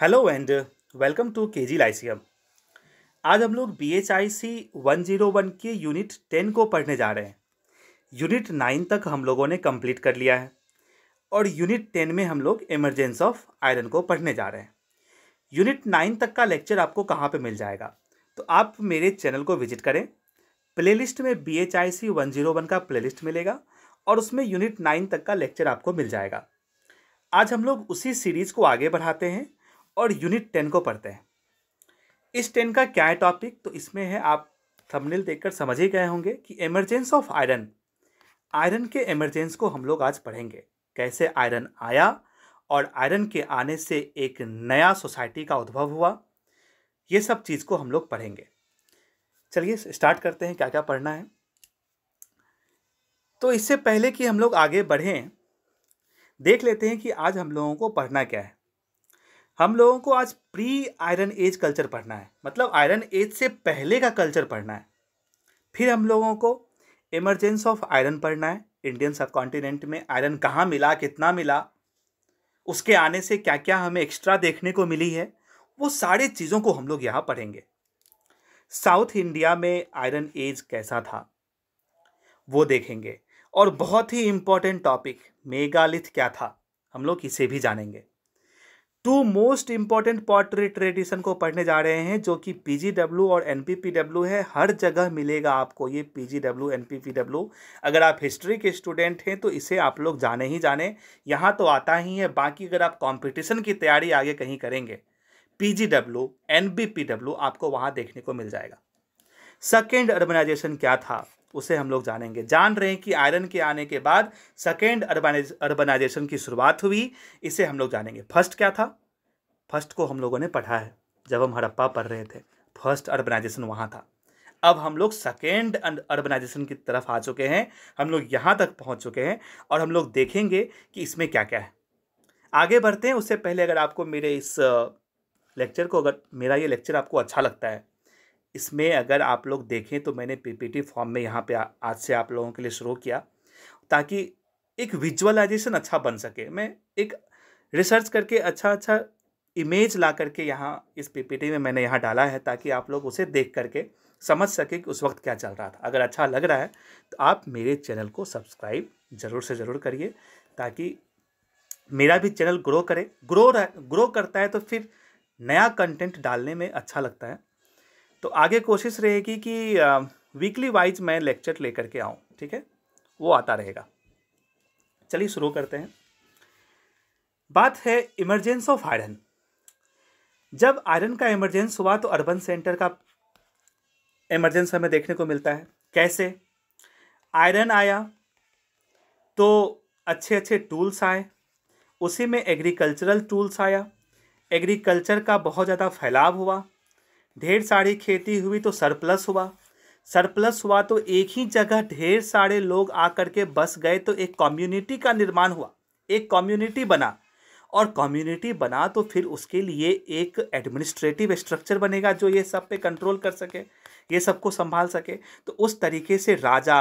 hello and welcome to के जी Lyceum आज हम लोग B H I C one zero one के यूनिट टेन को पढ़ने जा रहे हैं यूनिट नाइन तक हम लोगों ने कंप्लीट कर लिया है और यूनिट टेन में हम लोग इमरजेंस ऑफ आयरन को पढ़ने जा रहे हैं यूनिट नाइन तक का लेक्चर आपको कहाँ पे मिल जाएगा तो आप मेरे चैनल को विजिट करें प्लेलिस्ट में B H I C one zero one का प्लेलिस्ट मिलेगा और उसमें यूनिट नाइन तक का लेक्चर आपको मिल जाएगा आज हम लोग उसी सीरीज़ को आगे बढ़ाते हैं और यूनिट टेन को पढ़ते हैं इस टेन का क्या है टॉपिक तो इसमें है आप थंबनेल देखकर समझ ही गए होंगे कि एमरजेंस ऑफ आयरन आयरन के एमरजेंस को हम लोग आज पढ़ेंगे कैसे आयरन आया और आयरन के आने से एक नया सोसाइटी का उद्भव हुआ ये सब चीज़ को हम लोग पढ़ेंगे चलिए स्टार्ट करते हैं क्या क्या पढ़ना है तो इससे पहले कि हम लोग आगे बढ़ें देख लेते हैं कि आज हम लोगों को पढ़ना क्या है हम लोगों को आज प्री आयरन एज कल्चर पढ़ना है मतलब आयरन एज से पहले का कल्चर पढ़ना है फिर हम लोगों को इमरजेंस ऑफ आयरन पढ़ना है इंडियन सब कॉन्टिनेंट में आयरन कहाँ मिला कितना मिला उसके आने से क्या क्या हमें एक्स्ट्रा देखने को मिली है वो सारे चीज़ों को हम लोग यहाँ पढ़ेंगे साउथ इंडिया में आयरन एज कैसा था वो देखेंगे और बहुत ही इम्पोर्टेंट टॉपिक मेगालिथ क्या था हम लोग इसे भी जानेंगे two most important pottery tradition को पढ़ने जा रहे हैं जो कि पी और एन है हर जगह मिलेगा आपको ये पी एनपीपीडब्ल्यू अगर आप हिस्ट्री के स्टूडेंट हैं तो इसे आप लोग जाने ही जाने यहाँ तो आता ही है बाकी अगर आप कंपटीशन की तैयारी आगे कहीं करेंगे पी डब्ल्यू आपको वहाँ देखने को मिल जाएगा सेकेंड अर्बनाइजेशन क्या था उसे हम लोग जानेंगे जान रहे हैं कि आयरन के आने के बाद सेकेंड अर्बनाइज अर्बनाइजेशन की शुरुआत हुई इसे हम लोग जानेंगे फर्स्ट क्या था फर्स्ट को हम लोगों ने पढ़ा है जब हम हड़प्पा पढ़ रहे थे फर्स्ट अर्बनाइजेशन वहाँ था अब हम लोग सेकेंड अर्बनाइजेशन की तरफ आ चुके हैं हम लोग यहाँ तक पहुँच चुके हैं और हम लोग देखेंगे कि इसमें क्या क्या है आगे बढ़ते हैं उससे पहले अगर आपको मेरे इस लेक्चर को अगर मेरा ये लेक्चर आपको अच्छा लगता है इसमें अगर आप लोग देखें तो मैंने पीपीटी फॉर्म में यहाँ पे आज से आप लोगों के लिए शुरू किया ताकि एक विजुअलाइजेशन अच्छा बन सके मैं एक रिसर्च करके अच्छा अच्छा इमेज ला करके यहाँ इस पीपीटी में मैंने यहाँ डाला है ताकि आप लोग उसे देख करके समझ सके कि उस वक्त क्या चल रहा था अगर अच्छा लग रहा है तो आप मेरे चैनल को सब्सक्राइब ज़रूर से ज़रूर करिए ताकि मेरा भी चैनल ग्रो करे ग्रो ग्रो करता है तो फिर नया कंटेंट डालने में अच्छा लगता है तो आगे कोशिश रहेगी कि वीकली वाइज मैं लेक्चर लेकर के आऊँ ठीक है वो आता रहेगा चलिए शुरू करते हैं बात है इमरजेंस ऑफ आयरन जब आयरन का इमरजेंस हुआ तो अर्बन सेंटर का इमरजेंस हमें देखने को मिलता है कैसे आयरन आया तो अच्छे अच्छे टूल्स आए उसी में एग्रीकल्चरल टूल्स आया एग्रीकल्चर का बहुत ज़्यादा फैलाव हुआ ढेर सारी खेती हुई तो सरप्लस हुआ सरप्लस हुआ तो एक ही जगह ढेर सारे लोग आकर के बस गए तो एक कम्युनिटी का निर्माण हुआ एक कम्युनिटी बना और कम्युनिटी बना तो फिर उसके लिए एक एडमिनिस्ट्रेटिव स्ट्रक्चर बनेगा जो ये सब पे कंट्रोल कर सके ये सबको संभाल सके तो उस तरीके से राजा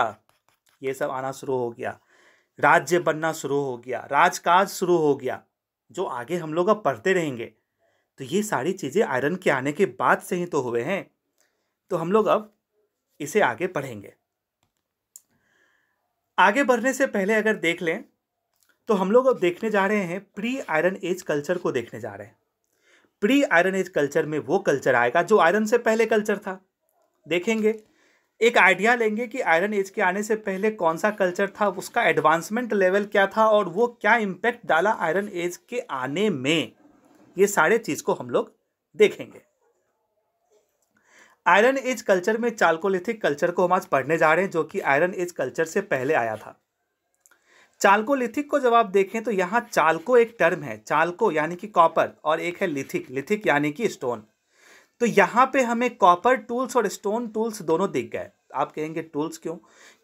ये सब आना शुरू हो गया राज्य बनना शुरू हो गया राजकाज शुरू हो गया जो आगे हम लोग अब पढ़ते रहेंगे तो ये सारी चीज़ें आयरन के आने के बाद से ही तो हुए हैं तो हम लोग अब इसे आगे पढ़ेंगे आगे बढ़ने से पहले अगर देख लें तो हम लोग अब देखने जा रहे हैं प्री आयरन एज कल्चर को देखने जा रहे हैं प्री आयरन एज कल्चर में वो कल्चर आएगा जो आयरन से पहले कल्चर था देखेंगे एक आइडिया लेंगे कि आयरन एज के आने से पहले कौन सा कल्चर था उसका एडवांसमेंट लेवल क्या था और वो क्या इम्पैक्ट डाला आयरन एज के आने में ये सारे चीज़ को हम लोग देखेंगे आयरन एज कल्चर में चालकोलिथिक कल्चर को हम आज पढ़ने जा रहे हैं जो कि आयरन एज कल्चर से पहले आया था चालकोलिथिक को जब आप देखें तो यहाँ चालको एक टर्म है चालको यानी कि कॉपर और एक है लिथिक लिथिक यानी कि स्टोन तो यहाँ पे हमें कॉपर टूल्स और स्टोन टूल्स दोनों दिख गए आप कहेंगे टूल्स क्यों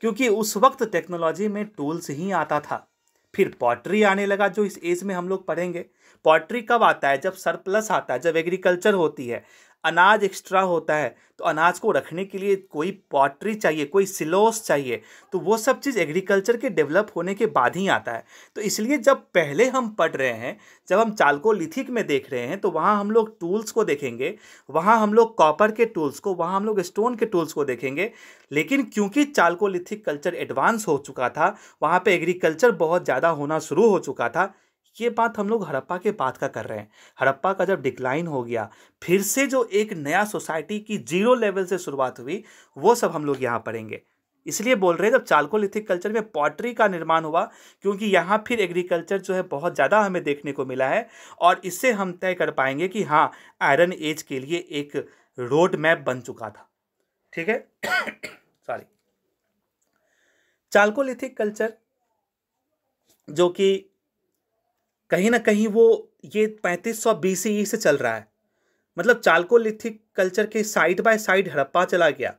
क्योंकि उस वक्त टेक्नोलॉजी में टूल्स ही आता था फिर पॉटरी आने लगा जो इस एज में हम लोग पढ़ेंगे पॉटरी कब आता है जब सरप्लस आता है जब एग्रीकल्चर होती है अनाज एक्स्ट्रा होता है तो अनाज को रखने के लिए कोई पॉटरी चाहिए कोई सिलोस चाहिए तो वो सब चीज़ एग्रीकल्चर के डेवलप होने के बाद ही आता है तो इसलिए जब पहले हम पढ़ रहे हैं जब हम चालकोलिथिक में देख रहे हैं तो वहाँ हम लोग टूल्स को देखेंगे वहाँ हम लोग कॉपर के टूल्स को वहाँ हम लोग स्टोन के टूल्स को देखेंगे लेकिन क्योंकि चालकोलिथिक कल्चर एडवांस हो चुका था वहाँ पर एग्रीकल्चर बहुत ज़्यादा होना शुरू हो चुका था ये बात हम लोग हड़प्पा के बाद का कर रहे हैं हड़प्पा का जब डिक्लाइन हो गया फिर से जो एक नया सोसाइटी की जीरो लेवल से शुरुआत हुई वो सब हम लोग यहाँ पढ़ेंगे इसलिए बोल रहे हैं जब चालकोलिथिक कल्चर में पॉटरी का निर्माण हुआ क्योंकि यहाँ फिर एग्रीकल्चर जो है बहुत ज़्यादा हमें देखने को मिला है और इससे हम तय कर पाएंगे कि हाँ आयरन एज के लिए एक रोड मैप बन चुका था ठीक है सॉरी चालकोलिथिक कल्चर जो कि कहीं ना कहीं वो ये पैंतीस सौ ई e से चल रहा है मतलब चालकोलिथिक कल्चर के साइड बाय साइड हड़प्पा चला गया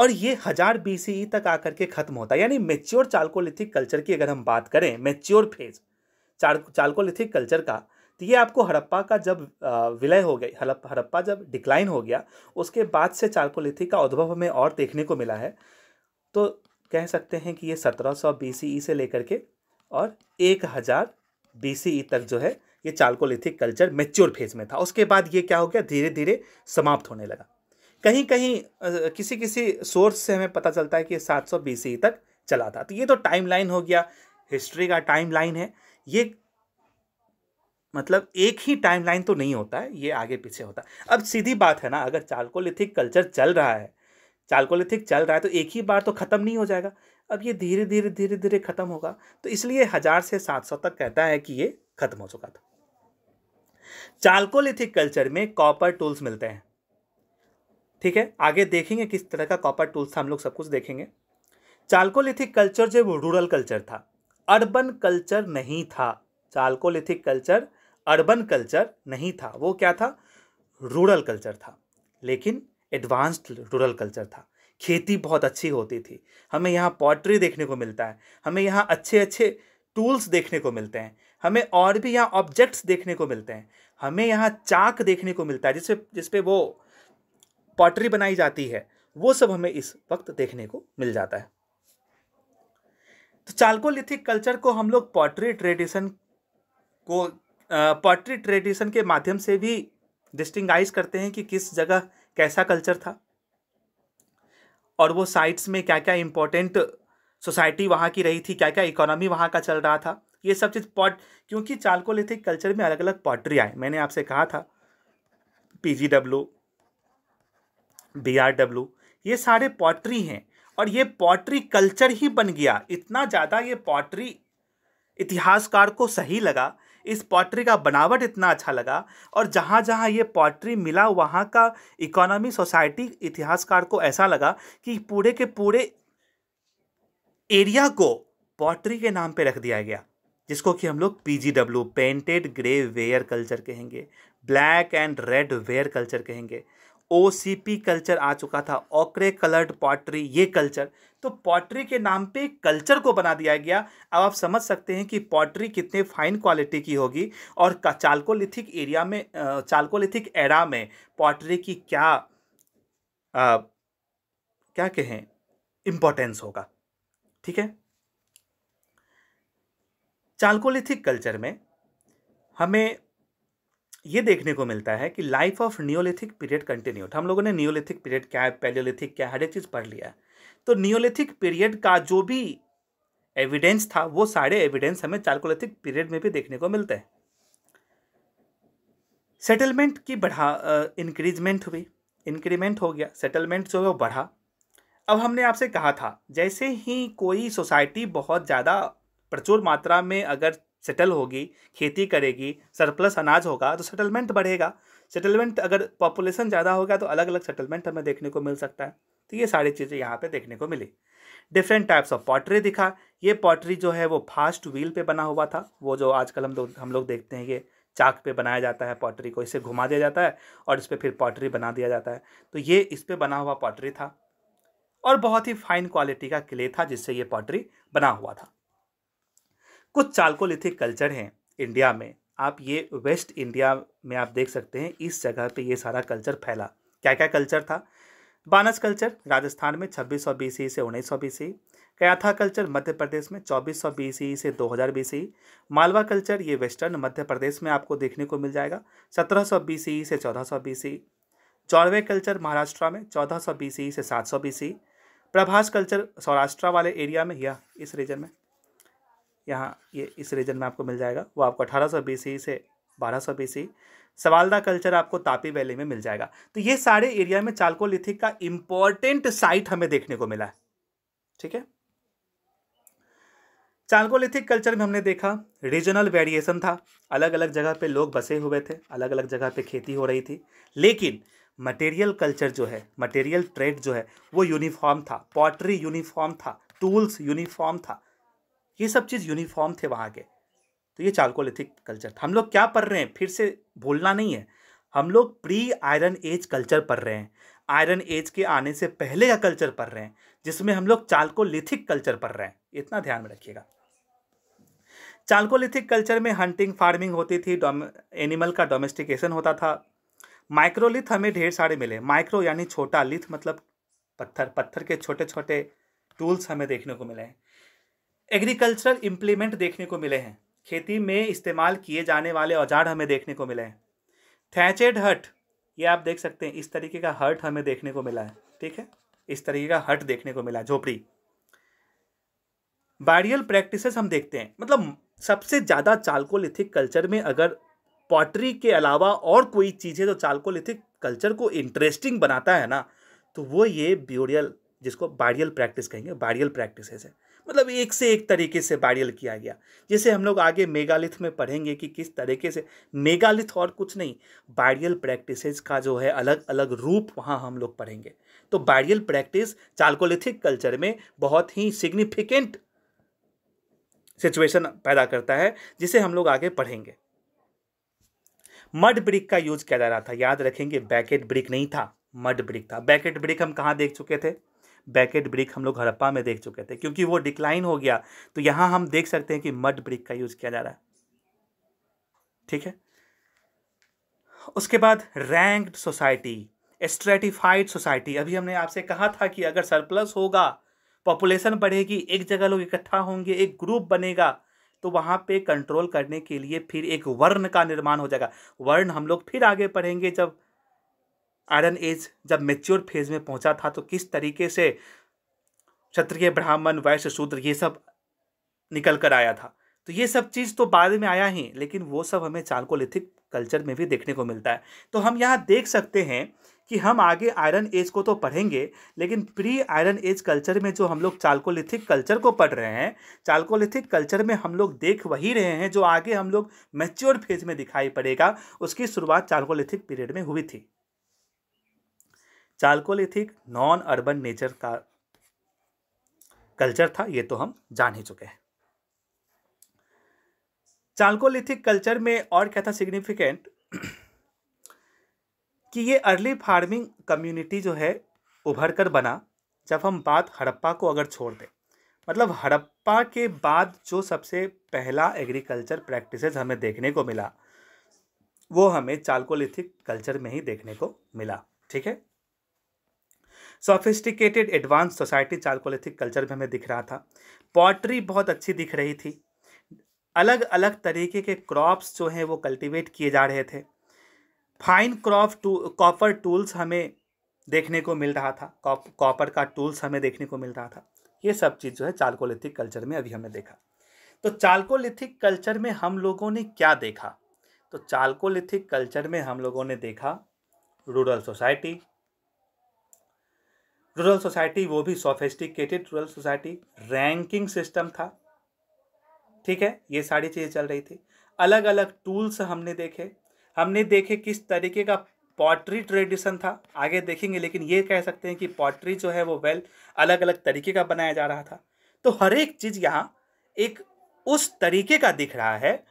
और ये हजार बीसीई e तक आकर के ख़त्म होता है यानी मेच्योर चालकोलिथिक कल्चर की अगर हम बात करें मेच्योर फेज चार चालकोलिथिक कल्चर का तो ये आपको हड़प्पा का जब विलय हो गया हड़प हड़प्पा जब डिक्लाइन हो गया उसके बाद से चालकोलिथिक का उद्भव हमें और देखने को मिला है तो कह सकते हैं कि ये सत्रह सौ e से लेकर के और एक हज़ार बीसीई e तक जो है ये चालकोलिथिक कल्चर मेच्योर फेज में था उसके बाद ये क्या हो गया धीरे धीरे समाप्त होने लगा कहीं कहीं किसी किसी सोर्स से हमें पता चलता है कि सात सौ बीसी e तक चला था तो ये तो टाइम लाइन हो गया हिस्ट्री का टाइम लाइन है ये मतलब एक ही टाइम लाइन तो नहीं होता है ये आगे पीछे होता है अब सीधी बात है ना अगर चालकोलिथिक कल्चर चल रहा है चालकोलिथिक चल रहा है तो एक ही बार तो ख़त्म नहीं हो जाएगा अब ये धीरे धीरे धीरे धीरे ख़त्म होगा तो इसलिए हज़ार से सात सौ तक कहता है कि ये ख़त्म हो चुका था चालकोलिथिक कल्चर में कॉपर टूल्स मिलते हैं ठीक है आगे देखेंगे किस तरह का कॉपर टूल्स था हम लोग सब कुछ देखेंगे चालकोलिथिक कल्चर जो वो रूरल कल्चर था अर्बन कल्चर नहीं था चालकोलिथिक कल्चर अर्बन कल्चर नहीं था वो क्या था रूरल कल्चर था लेकिन एडवांस्ड रूरल कल्चर था खेती बहुत अच्छी होती थी हमें यहाँ पॉटरी देखने को मिलता है हमें यहाँ अच्छे अच्छे टूल्स देखने को मिलते हैं हमें और भी यहाँ ऑब्जेक्ट्स देखने को मिलते हैं हमें यहाँ चाक देखने को मिलता है जिसपे जिसपे वो पॉटरी बनाई जाती है वो सब हमें इस वक्त देखने को मिल जाता है तो चालकोलिथिक कल्चर को हम लोग पॉटरी ट्रेडिशन को पॉटरी ट्रेडिशन के माध्यम से भी डिस्टिंगाइज करते हैं कि किस जगह कैसा कल्चर था और वो साइट्स में क्या क्या इंपॉर्टेंट सोसाइटी वहाँ की रही थी क्या क्या इकोनॉमी वहाँ का चल रहा था ये सब चीज़ पॉट क्योंकि चालकोलिथिक कल्चर में अलग अलग पॉटरी आए मैंने आपसे कहा था P G W B R W ये सारे पॉटरी हैं और ये पॉटरी कल्चर ही बन गया इतना ज़्यादा ये पॉटरी इतिहासकार को सही लगा इस पॉटरी का बनावट इतना अच्छा लगा और जहाँ जहाँ ये पॉटरी मिला वहाँ का इकोनॉमी सोसाइटी इतिहासकार को ऐसा लगा कि पूरे के पूरे एरिया को पॉटरी के नाम पे रख दिया गया जिसको कि हम लोग P G W painted grey ware culture कहेंगे black and red ware culture कहेंगे ओ कल्चर आ चुका था ओकरे कलर्ड पॉटरी ये कल्चर तो पॉटरी के नाम पे कल्चर को बना दिया गया अब आप समझ सकते हैं कि पॉटरी कितने फाइन क्वालिटी की होगी और चालकोलिथिक एरिया में चालकोलिथिक एरा में पॉटरी की क्या आ, क्या कहें इम्पोर्टेंस होगा ठीक है चालकोलिथिक कल्चर में हमें ये देखने को मिलता है कि life of neolithic period continued हम लोगों ने नियोलिथिक पीरियड क्या है पैलियोलिथिक क्या है हर एक चीज़ पढ़ लिया तो नियोलिथिक पीरियड का जो भी एविडेंस था वो सारे एविडेंस हमें चार्कोलिथिक पीरियड में भी देखने को मिलते हैं सेटलमेंट की बढ़ा इंक्रीजमेंट हुई इंक्रीमेंट हो गया सेटलमेंट जो है वो बढ़ा अब हमने आपसे कहा था जैसे ही कोई सोसाइटी बहुत ज़्यादा प्रचुर मात्रा में अगर सेटल होगी खेती करेगी सरप्लस अनाज होगा तो सेटलमेंट बढ़ेगा सेटलमेंट अगर पॉपुलेशन ज़्यादा होगा तो अलग अलग सेटलमेंट हमें देखने को मिल सकता है तो ये सारी चीज़ें यहाँ पे देखने को मिली डिफरेंट टाइप्स ऑफ पॉटरी दिखा ये पॉटरी जो है वो फास्ट व्हील पे बना हुआ था वो जो आजकल हम लोग हम लोग देखते हैं ये चाक पे बनाया जाता है पॉटरी को इसे घुमा दिया जाता है और इस पर फिर पॉटरी बना दिया जाता है तो ये इस पर बना हुआ पॉटरी था और बहुत ही फाइन क्वालिटी का क्ले था जिससे ये पॉटरी बना हुआ था कुछ चालकोलिथिक कल्चर हैं इंडिया में आप ये वेस्ट इंडिया में आप देख सकते हैं इस जगह पे ये सारा कल्चर फैला क्या क्या कल्चर था बानस कल्चर राजस्थान में 2600 बीस से उन्नीस सौ बीस कयाथा कल्चर मध्य प्रदेश में 2400 बीस से 2000 बीस मालवा कल्चर ये वेस्टर्न मध्य प्रदेश में आपको देखने को मिल जाएगा 1700 बीसी से 1400 बीसी चौरवे कल्चर महाराष्ट्र में 1400 बीस से 700 बीसी प्रभास कल्चर सौराष्ट्र वाले एरिया में या इस रीजन में यहाँ ये इस रीजन में आपको मिल जाएगा वो आपको अठारह सौ से बारह सौ सवालदा कल्चर आपको तापी वैली में मिल जाएगा तो ये सारे एरिया में चालकोलिथिक का इंपॉर्टेंट साइट हमें देखने को मिला है ठीक है चालकोलिथिक कल्चर में हमने देखा रीजनल वेरिएशन था अलग अलग जगह पे लोग बसे हुए थे अलग अलग जगह पे खेती हो रही थी लेकिन मटेरियल कल्चर जो है मटेरियल ट्रेड जो है वो यूनिफॉर्म था पॉटरी यूनिफॉर्म था टूल्स यूनिफॉर्म था ये सब चीज़ यूनिफॉर्म थे वहाँ के तो ये चालकोलिथिक कल्चर था हम लोग क्या पढ़ रहे हैं फिर से भूलना नहीं है हम लोग प्री आयरन एज कल्चर पढ़ रहे हैं आयरन एज के आने से पहले का कल्चर पढ़ रहे हैं जिसमें हम लोग चालकोलिथिक कल्चर पढ़ रहे हैं इतना ध्यान में रखिएगा चालकोलिथिक कल्चर में हंटिंग फार्मिंग होती थी एनिमल का डोमेस्टिकेशन होता था माइक्रोलिथ हमें ढेर सारे मिले माइक्रो यानी छोटा लिथ मतलब पत्थर पत्थर के छोटे छोटे टूल्स हमें देखने को मिले हैं एग्रीकल्चरल इम्प्लीमेंट देखने को मिले हैं खेती में इस्तेमाल किए जाने वाले औजार हमें देखने को मिले हैं थैचेड हट ये आप देख सकते हैं इस तरीके का हट हमें देखने को मिला है ठीक है इस तरीके का हट देखने को मिला झोपड़ी बारियल प्रैक्टिसेस हम देखते हैं मतलब सबसे ज़्यादा चालकोलिथिक कल्चर में अगर पॉटरी के अलावा और कोई चीज़ है जो चालकोलिथिक कल्चर को इंटरेस्टिंग बनाता है ना तो वो ये ब्यूरियल जिसको बारियल प्रैक्टिस कहेंगे बारियल प्रैक्टिसेस है मतलब एक से एक तरीके से बैरियल किया गया जैसे हम लोग आगे मेगालिथ में पढ़ेंगे कि किस तरीके से मेगालिथ और कुछ नहीं बैरियल प्रैक्टिसेस का जो है अलग अलग रूप वहाँ हम लोग पढ़ेंगे तो बैरियल प्रैक्टिस चालकोलिथिक कल्चर में बहुत ही सिग्निफिकेंट सिचुएशन पैदा करता है जिसे हम लोग आगे पढ़ेंगे मड ब्रिक का यूज किया जा रहा था याद रखेंगे बैकेट ब्रिक नहीं था मड ब्रिक था बैकेट ब्रिक हम कहाँ देख चुके थे बैकेट ब्रिक हम लोग हड़प्पा में देख चुके थे क्योंकि वो डिक्लाइन हो गया तो यहाँ हम देख सकते हैं कि मड ब्रिक का यूज़ किया जा रहा है ठीक है उसके बाद रैंक्ड सोसाइटी स्ट्रेटिफाइड सोसाइटी अभी हमने आपसे कहा था कि अगर सरप्लस होगा पॉपुलेशन बढ़ेगी एक जगह लोग इकट्ठा होंगे एक ग्रुप बनेगा तो वहाँ पे कंट्रोल करने के लिए फिर एक वर्ण का निर्माण हो जाएगा वर्ण हम लोग फिर आगे पढ़ेंगे जब आयरन एज जब मेच्योर फेज में पहुंचा था तो किस तरीके से क्षत्रिय ब्राह्मण वैश्य शूद्र ये सब निकल कर आया था तो ये सब चीज़ तो बाद में आया ही लेकिन वो सब हमें चालकोलिथिक कल्चर में भी देखने को मिलता है तो हम यहाँ देख सकते हैं कि हम आगे आयरन एज को तो पढ़ेंगे लेकिन प्री आयरन एज कल्चर में जो हम लोग चालकोलिथिक कल्चर को पढ़ रहे हैं चालकोलिथिक कल्चर में हम लोग देख वही रहे हैं जो आगे हम लोग मेच्योर फेज में दिखाई पड़ेगा उसकी शुरुआत चालकोलिथिक पीरियड में हुई थी चालकोलिथिक नॉन अर्बन नेचर का कल्चर था ये तो हम जान ही चुके हैं चालकोलिथिक कल्चर में और क्या था सिग्निफिकेंट कि ये अर्ली फार्मिंग कम्युनिटी जो है उभर कर बना जब हम बात हड़प्पा को अगर छोड़ दें मतलब हड़प्पा के बाद जो सबसे पहला एग्रीकल्चर प्रैक्टिसेस हमें देखने को मिला वो हमें चालकोलिथिक कल्चर में ही देखने को मिला ठीक है sophisticated advance society chalcolithic culture में हमें दिख रहा था पॉटरी बहुत अच्छी दिख रही थी अलग अलग तरीके के क्रॉप्स जो हैं वो कल्टिवेट किए जा रहे थे fine crop to copper tools हमें देखने को मिल रहा था कॉपर का टूल्स हमें देखने को मिल रहा था ये सब चीज़ जो है चालकोलिथिक कल्चर में अभी हमने देखा तो चालकोलिथिक कल्चर में हम लोगों ने क्या देखा तो चालकोलिथिक कल्चर में हम लोगों ने देखा रूरल सोसाइटी रूरल सोसाइटी वो भी sophisticated rural society ranking system था ठीक है ये सारी चीज़ें चल रही थी अलग अलग टूल्स हमने देखे हमने देखे किस तरीके का पॉटरी ट्रेडिशन था आगे देखेंगे लेकिन ये कह सकते हैं कि पॉटरी जो है वो वेल अलग अलग तरीके का बनाया जा रहा था तो हर एक चीज़ यहाँ एक उस तरीके का दिख रहा है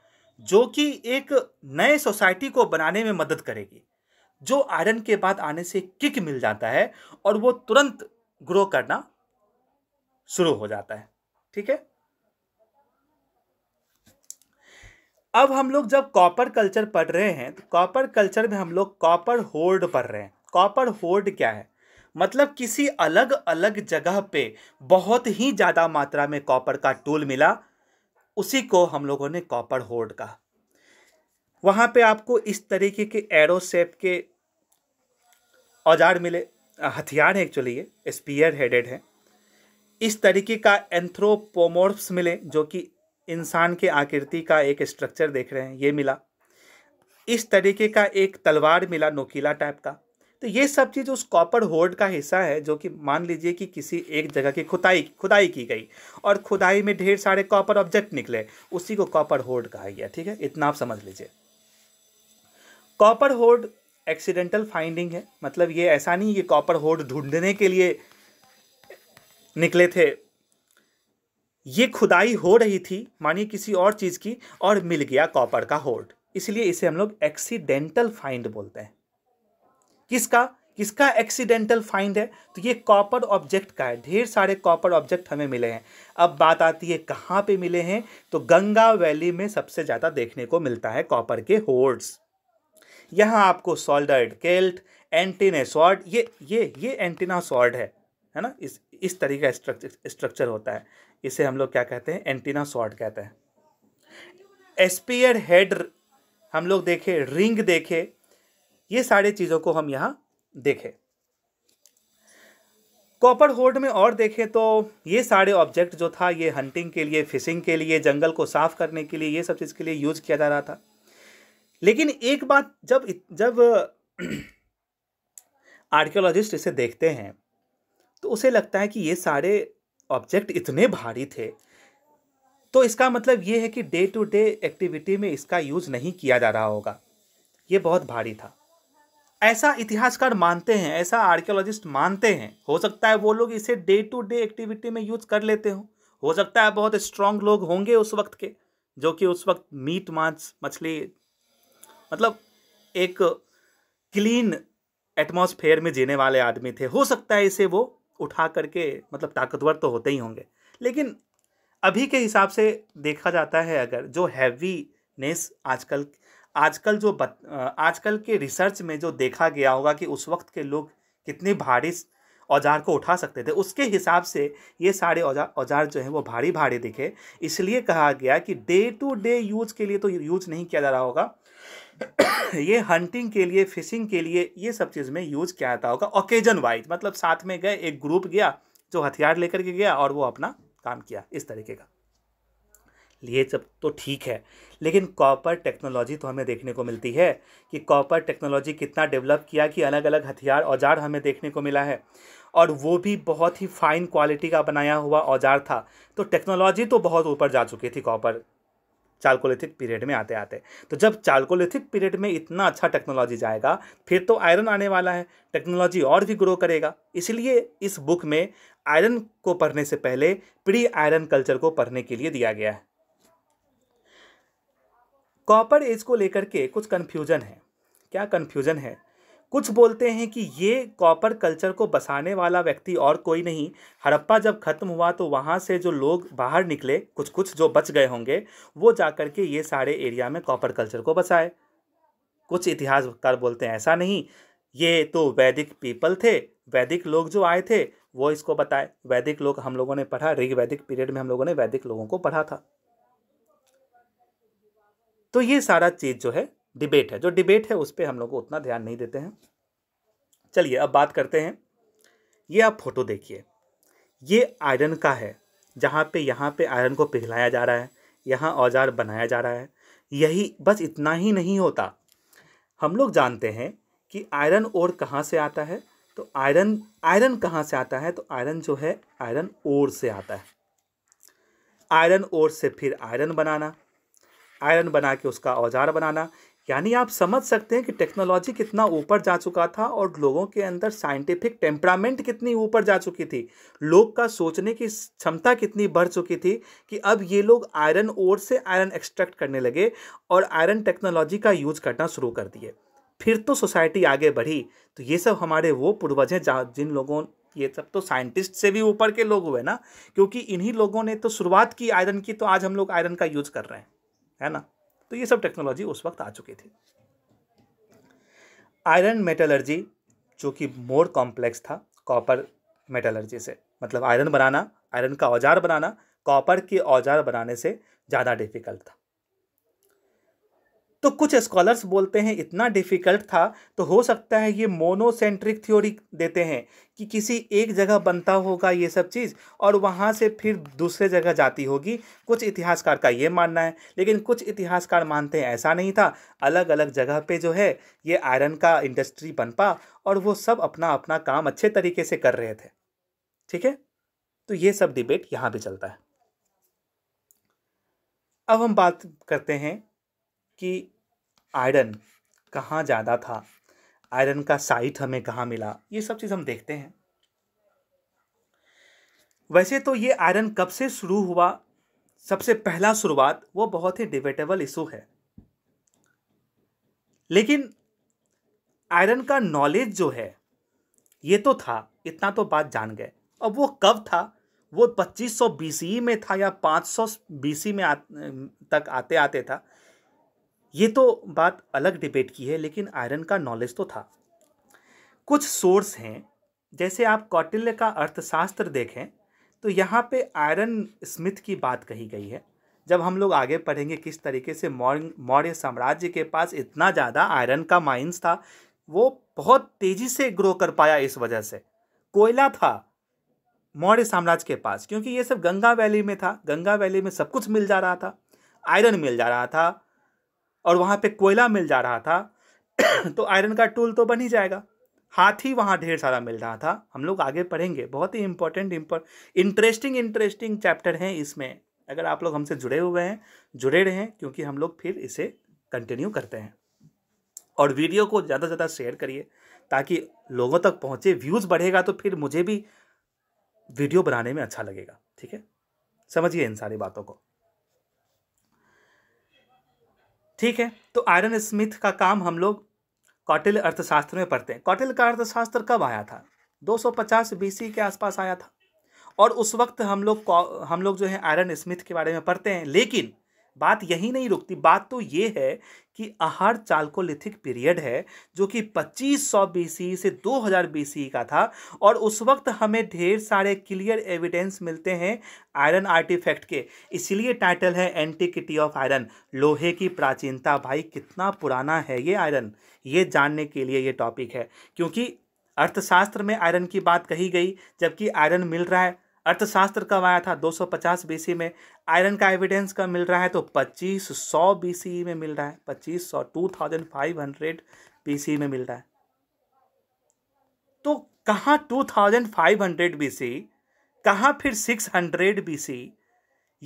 जो कि एक नए सोसाइटी को बनाने में मदद करेगी जो आयरन के बाद आने से किक मिल जाता है और वो तुरंत ग्रो करना शुरू हो जाता है ठीक है अब हम लोग जब कॉपर कल्चर पढ़ रहे हैं तो कॉपर कल्चर में हम लोग कॉपर होर्ड पढ़ रहे हैं कॉपर होर्ड क्या है मतलब किसी अलग अलग जगह पे बहुत ही ज़्यादा मात्रा में कॉपर का टूल मिला उसी को हम लोगों ने कॉपर होर्ड कहा वहाँ पे आपको इस तरीके के एरो सेप के औजार मिले हथियार हैं एक्चुअली ये स्पीयर हेडेड है इस तरीके का एंथ्रोपोमोर्फ्स मिले जो कि इंसान के आकृति का एक स्ट्रक्चर देख रहे हैं ये मिला इस तरीके का एक तलवार मिला नोकीला टाइप का तो ये सब चीज़ उस कॉपर होर्ड का हिस्सा है जो कि मान लीजिए कि किसी एक जगह की खुदाई खुदाई की गई और खुदाई में ढेर सारे कॉपर ऑब्जेक्ट निकले उसी को कॉपर होर्ड कहा गया ठीक है इतना आप समझ लीजिए कॉपर होर्ड एक्सीडेंटल फाइंडिंग है मतलब ये ऐसा नहीं ये कॉपर होर्ड ढूंढने के लिए निकले थे ये खुदाई हो रही थी मानिए किसी और चीज़ की और मिल गया कॉपर का होर्ड इसलिए इसे हम लोग एक्सीडेंटल फाइंड बोलते हैं किसका किसका एक्सीडेंटल फाइंड है तो ये कॉपर ऑब्जेक्ट का है ढेर सारे कॉपर ऑब्जेक्ट हमें मिले हैं अब बात आती है कहाँ पे मिले हैं तो गंगा वैली में सबसे ज़्यादा देखने को मिलता है कॉपर के होर्ड्स यहाँ आपको सोल्डर्ड केल्ट एंटीना सॉर्ड ये ये ये एंटीना सॉर्ड है है ना इस इस तरीके का स्ट्रक्चर स्ट्रक्चर होता है इसे हम लोग क्या कहते हैं एंटीना सॉर्ड कहते हैं एस्पियर हेड हम लोग देखे रिंग देखे ये सारे चीज़ों को हम यहाँ देखें कॉपर होल्ड में और देखें तो ये सारे ऑब्जेक्ट जो था ये हंटिंग के लिए फिशिंग के लिए जंगल को साफ करने के लिए ये सब चीज़ के लिए यूज़ किया जा रहा था लेकिन एक बात जब जब आर्कियोलॉजिस्ट इसे देखते हैं तो उसे लगता है कि ये सारे ऑब्जेक्ट इतने भारी थे तो इसका मतलब ये है कि डे टू डे एक्टिविटी में इसका यूज़ नहीं किया जा रहा होगा ये बहुत भारी था ऐसा इतिहासकार मानते हैं ऐसा आर्कियोलॉजिस्ट मानते हैं हो सकता है वो लोग इसे डे टू डे एक्टिविटी में यूज कर लेते हो हो सकता है बहुत स्ट्रांग लोग होंगे उस वक्त के जो कि उस वक्त मीट मांस मछली मतलब एक क्लीन एटमॉस्फेयर में जीने वाले आदमी थे हो सकता है इसे वो उठा करके मतलब ताकतवर तो होते ही होंगे लेकिन अभी के हिसाब से देखा जाता है अगर जो हैवीनेस आजकल आजकल जो बत, आजकल के रिसर्च में जो देखा गया होगा कि उस वक्त के लोग कितने भारी औजार को उठा सकते थे उसके हिसाब से ये सारे औजार औजार जो हैं वो भारी भारी दिखे इसलिए कहा गया कि डे टू डे यूज के लिए तो यूज नहीं किया जा रहा होगा ये हंटिंग के लिए फिशिंग के लिए ये सब चीज़ में यूज़ किया जाता होगा ओकेजन वाइज मतलब साथ में गए एक ग्रुप गया जो हथियार लेकर के गया और वो अपना काम किया इस तरीके का लिए सब तो ठीक है लेकिन कॉपर टेक्नोलॉजी तो हमें देखने को मिलती है कि कॉपर टेक्नोलॉजी कितना डेवलप किया कि अलग अलग हथियार औजार हमें देखने को मिला है और वो भी बहुत ही फाइन क्वालिटी का बनाया हुआ औजार था तो टेक्नोलॉजी तो बहुत ऊपर जा चुकी थी कॉपर चालकोलिथिक पीरियड में आते आते तो जब चालकोलिथिक पीरियड में इतना अच्छा टेक्नोलॉजी जाएगा फिर तो आयरन आने वाला है टेक्नोलॉजी और भी ग्रो करेगा इसलिए इस बुक में आयरन को पढ़ने से पहले प्री आयरन कल्चर को पढ़ने के लिए दिया गया है कॉपर एज को लेकर के कुछ कन्फ्यूजन है क्या कन्फ्यूजन है कुछ बोलते हैं कि ये कॉपर कल्चर को बसाने वाला व्यक्ति और कोई नहीं हड़प्पा जब ख़त्म हुआ तो वहाँ से जो लोग बाहर निकले कुछ कुछ जो बच गए होंगे वो जा कर के ये सारे एरिया में कॉपर कल्चर को बसाए कुछ इतिहासकार बोलते हैं ऐसा नहीं ये तो वैदिक पीपल थे वैदिक लोग जो आए थे वो इसको बताए वैदिक लोग हम लोगों ने पढ़ा वैदिक पीरियड में हम लोगों ने वैदिक लोगों को पढ़ा था तो ये सारा चीज़ जो है डिबेट है जो डिबेट है उस पर हम लोग उतना ध्यान नहीं देते हैं चलिए अब बात करते हैं ये आप फोटो देखिए ये आयरन का है जहाँ पे यहाँ पे आयरन को पिघलाया जा रहा है यहाँ औजार बनाया जा रहा है यही बस इतना ही नहीं होता हम लोग जानते हैं कि आयरन ओर कहाँ से आता है तो आयरन आयरन कहाँ से आता है तो आयरन जो है आयरन ओर से आता है आयरन ओर से फिर आयरन बनाना आयरन बना के उसका औजार बनाना यानी आप समझ सकते हैं कि टेक्नोलॉजी कितना ऊपर जा चुका था और लोगों के अंदर साइंटिफिक टेम्परामेंट कितनी ऊपर जा चुकी थी लोग का सोचने की क्षमता कितनी बढ़ चुकी थी कि अब ये लोग आयरन ओर से आयरन एक्सट्रैक्ट करने लगे और आयरन टेक्नोलॉजी का यूज करना शुरू कर दिए फिर तो सोसाइटी आगे बढ़ी तो ये सब हमारे वो पूर्वज हैं जिन लोगों ये सब तो साइंटिस्ट से भी ऊपर के लोग हुए ना क्योंकि इन्हीं लोगों ने तो शुरुआत की आयरन की तो आज हम लोग आयरन का यूज कर रहे हैं है ना तो ये सब टेक्नोलॉजी उस वक्त आ चुकी थी आयरन मेटलर्जी जो कि मोर कॉम्प्लेक्स था कॉपर मेटलर्जी से मतलब आयरन बनाना आयरन का औजार बनाना कॉपर के औजार बनाने से ज़्यादा डिफिकल्ट था तो कुछ स्कॉलर्स बोलते हैं इतना डिफ़िकल्ट था तो हो सकता है ये मोनोसेंट्रिक थ्योरी देते हैं कि किसी एक जगह बनता होगा ये सब चीज़ और वहाँ से फिर दूसरे जगह जाती होगी कुछ इतिहासकार का ये मानना है लेकिन कुछ इतिहासकार मानते हैं ऐसा नहीं था अलग अलग जगह पे जो है ये आयरन का इंडस्ट्री बन पा और वो सब अपना अपना काम अच्छे तरीके से कर रहे थे ठीक है तो ये सब डिबेट यहाँ भी चलता है अब हम बात करते हैं कि आयरन कहाँ ज़्यादा था आयरन का साइट हमें कहाँ मिला ये सब चीज़ हम देखते हैं वैसे तो ये आयरन कब से शुरू हुआ सबसे पहला शुरुआत वो बहुत ही डिबेटेबल इशू है लेकिन आयरन का नॉलेज जो है ये तो था इतना तो बात जान गए अब वो कब था वो 2500 सौ में था या 500 सौ में आ, तक आते आते था ये तो बात अलग डिबेट की है लेकिन आयरन का नॉलेज तो था कुछ सोर्स हैं जैसे आप कौटिल्य का अर्थशास्त्र देखें तो यहाँ पे आयरन स्मिथ की बात कही गई है जब हम लोग आगे पढ़ेंगे किस तरीके से मौर्य साम्राज्य के पास इतना ज़्यादा आयरन का माइंस था वो बहुत तेज़ी से ग्रो कर पाया इस वजह से कोयला था मौर्य साम्राज्य के पास क्योंकि ये सब गंगा वैली में था गंगा वैली में सब कुछ मिल जा रहा था आयरन मिल जा रहा था और वहाँ पे कोयला मिल जा रहा था तो आयरन का टूल तो बन ही जाएगा हाथ ही वहाँ ढेर सारा मिल रहा था हम लोग आगे पढ़ेंगे बहुत ही इम्पोर्टेंट इंटरेस्टिंग इंटरेस्टिंग चैप्टर हैं इसमें अगर आप लोग हमसे जुड़े हुए हैं जुड़े रहें क्योंकि हम लोग फिर इसे कंटिन्यू करते हैं और वीडियो को ज़्यादा से ज़्यादा शेयर करिए ताकि लोगों तक पहुँचे व्यूज़ बढ़ेगा तो फिर मुझे भी वीडियो बनाने में अच्छा लगेगा ठीक है समझिए इन सारी बातों को ठीक है तो आयरन स्मिथ का काम हम लोग कौटिल अर्थशास्त्र में पढ़ते हैं कौटिल का अर्थशास्त्र कब आया था 250 बीसी के आसपास आया था और उस वक्त हम लोग हम लोग जो है आयरन स्मिथ के बारे में पढ़ते हैं लेकिन बात यही नहीं रुकती बात तो ये है कि आहार चालकोलिथिक पीरियड है जो कि 2500 सौ से 2000 हज़ार का था और उस वक्त हमें ढेर सारे क्लियर एविडेंस मिलते हैं आयरन आर्टिफैक्ट के इसलिए टाइटल है एंटिकिटी ऑफ आयरन लोहे की प्राचीनता भाई कितना पुराना है ये आयरन ये जानने के लिए ये टॉपिक है क्योंकि अर्थशास्त्र में आयरन की बात कही गई जबकि आयरन मिल रहा है अर्थशास्त्र कब आया था 250 बीसी में आयरन का एविडेंस कब मिल रहा है तो 2500 बीसी में मिल रहा है 2500 2500 बीसी में मिल रहा है तो कहाँ 2500 बीसी कहाँ फिर 600 बीसी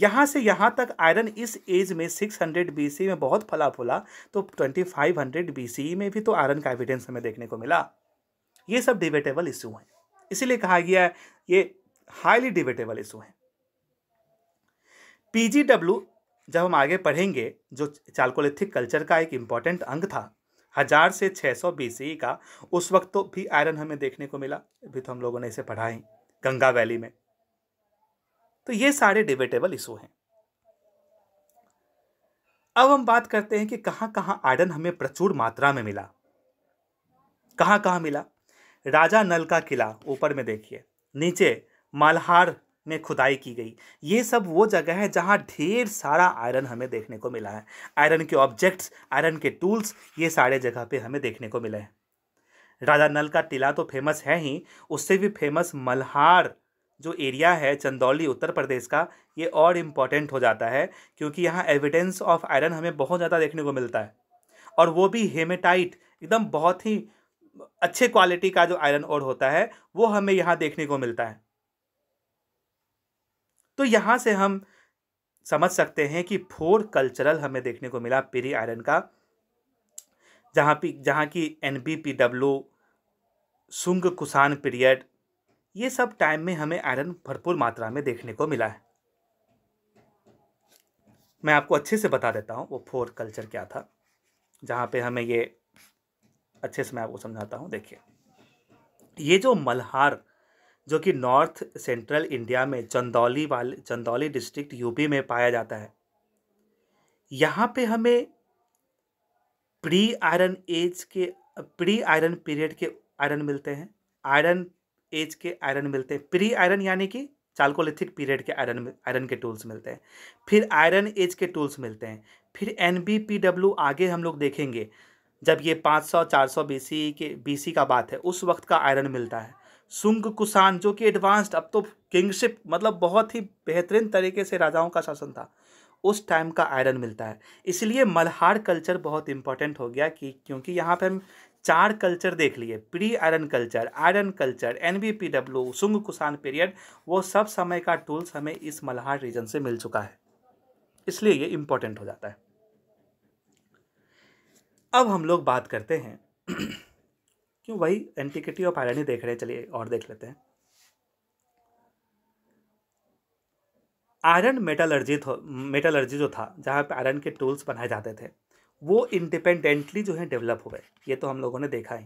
यहाँ से यहाँ तक आयरन इस एज में 600 बीसी में बहुत फला फूला तो 2500 बीसी में भी तो आयरन का एविडेंस हमें देखने को मिला ये सब डिबेटेबल इशू हैं इसीलिए कहा गया है ये हाईली डिबेटेबल इशू हैं पीजीडब्ल्यू जब हम आगे पढ़ेंगे जो चालकोलिथिक कल्चर का एक इम्पॉर्टेंट अंग था हजार से छः सौ बीसी e का उस वक्त तो भी आयरन हमें देखने को मिला अभी तो हम लोगों ने इसे पढ़ा ही गंगा वैली में तो ये सारे डिबेटेबल इशू हैं अब हम बात करते हैं कि कहाँ कहाँ आयरन हमें प्रचुर मात्रा में मिला कहाँ कहाँ मिला राजा नल का किला ऊपर में देखिए नीचे मालहार में खुदाई की गई ये सब वो जगह है जहाँ ढेर सारा आयरन हमें देखने को मिला है आयरन के ऑब्जेक्ट्स आयरन के टूल्स ये सारे जगह पे हमें देखने को मिले हैं राजा नल का टीला तो फेमस है ही उससे भी फेमस मल्हार जो एरिया है चंदौली उत्तर प्रदेश का ये और इम्पॉर्टेंट हो जाता है क्योंकि यहाँ एविडेंस ऑफ आयरन हमें बहुत ज़्यादा देखने को मिलता है और वो भी हेमेटाइट एकदम बहुत ही अच्छे क्वालिटी का जो आयरन और होता है वो हमें यहाँ देखने को मिलता है तो यहाँ से हम समझ सकते हैं कि फोर कल्चरल हमें देखने को मिला पेरी आयरन का जहाँ पी जहाँ की N B P W Shunga Kushan period ये सब टाइम में हमें आयरन भरपूर मात्रा में देखने को मिला है मैं आपको अच्छे से बता देता हूँ वो फोर कल्चर क्या था जहाँ पे हमें ये अच्छे से मैं आपको समझाता हूँ देखिए ये जो मल्हार जो कि नॉर्थ सेंट्रल इंडिया में चंदौली वाले चंदौली डिस्ट्रिक्ट यूपी में पाया जाता है यहाँ पे हमें प्री आयरन एज के प्री आयरन पीरियड के आयरन मिलते हैं आयरन एज के आयरन मिलते हैं प्री आयरन यानी कि चालकोलिथिक पीरियड के आयरन आयरन के टूल्स मिलते हैं फिर आयरन एज के टूल्स मिलते हैं फिर एन बी पी डब्ल्यू आगे हम लोग देखेंगे जब ये 500 400 बीसी के बी का बात है उस वक्त का आयरन मिलता है सुंग कुसान जो कि एडवांस्ड अब तो किंगशिप मतलब बहुत ही बेहतरीन तरीके से राजाओं का शासन था उस टाइम का आयरन मिलता है इसलिए मल्हार कल्चर बहुत इंपॉर्टेंट हो गया कि क्योंकि यहाँ पे हम चार कल्चर देख लिए pre iron culture iron culture N B P W Shunga Kushan period वो सब समय का टूल्स हमें इस मल्हार रीजन से मिल चुका है इसलिए ये इम्पोर्टेंट हो जाता है अब हम लोग बात करते हैं क्यों वही एंटिकिटी ऑफ आयरनी देख रहे हैं चलिए और देख लेते हैं आयरन मेटलर्जी मेटलर्जी जो था जहाँ पे आयरन के टूल्स बनाए जाते थे वो इंडिपेंडेंटली जो है डेवलप हुए ये तो हम लोगों ने देखा ही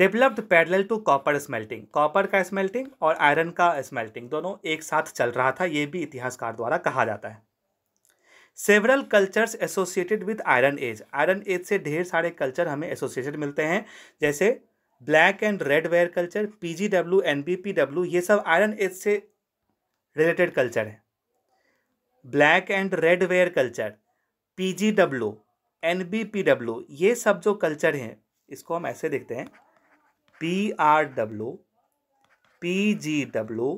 developed parallel to copper smelting copper का स्मेल्टिंग और आयरन का स्मेल्टिंग दोनों एक साथ चल रहा था ये भी इतिहासकार द्वारा कहा जाता है several cultures associated with iron age iron age से ढेर सारे कल्चर हमें एसोसिएटेड मिलते हैं जैसे black and red ware culture P G W N B P W ये सब आयरन एज से रिलेटेड कल्चर है black and red ware culture P G W N B P W ये सब जो कल्चर हैं इसको हम ऐसे देखते हैं P R W P G W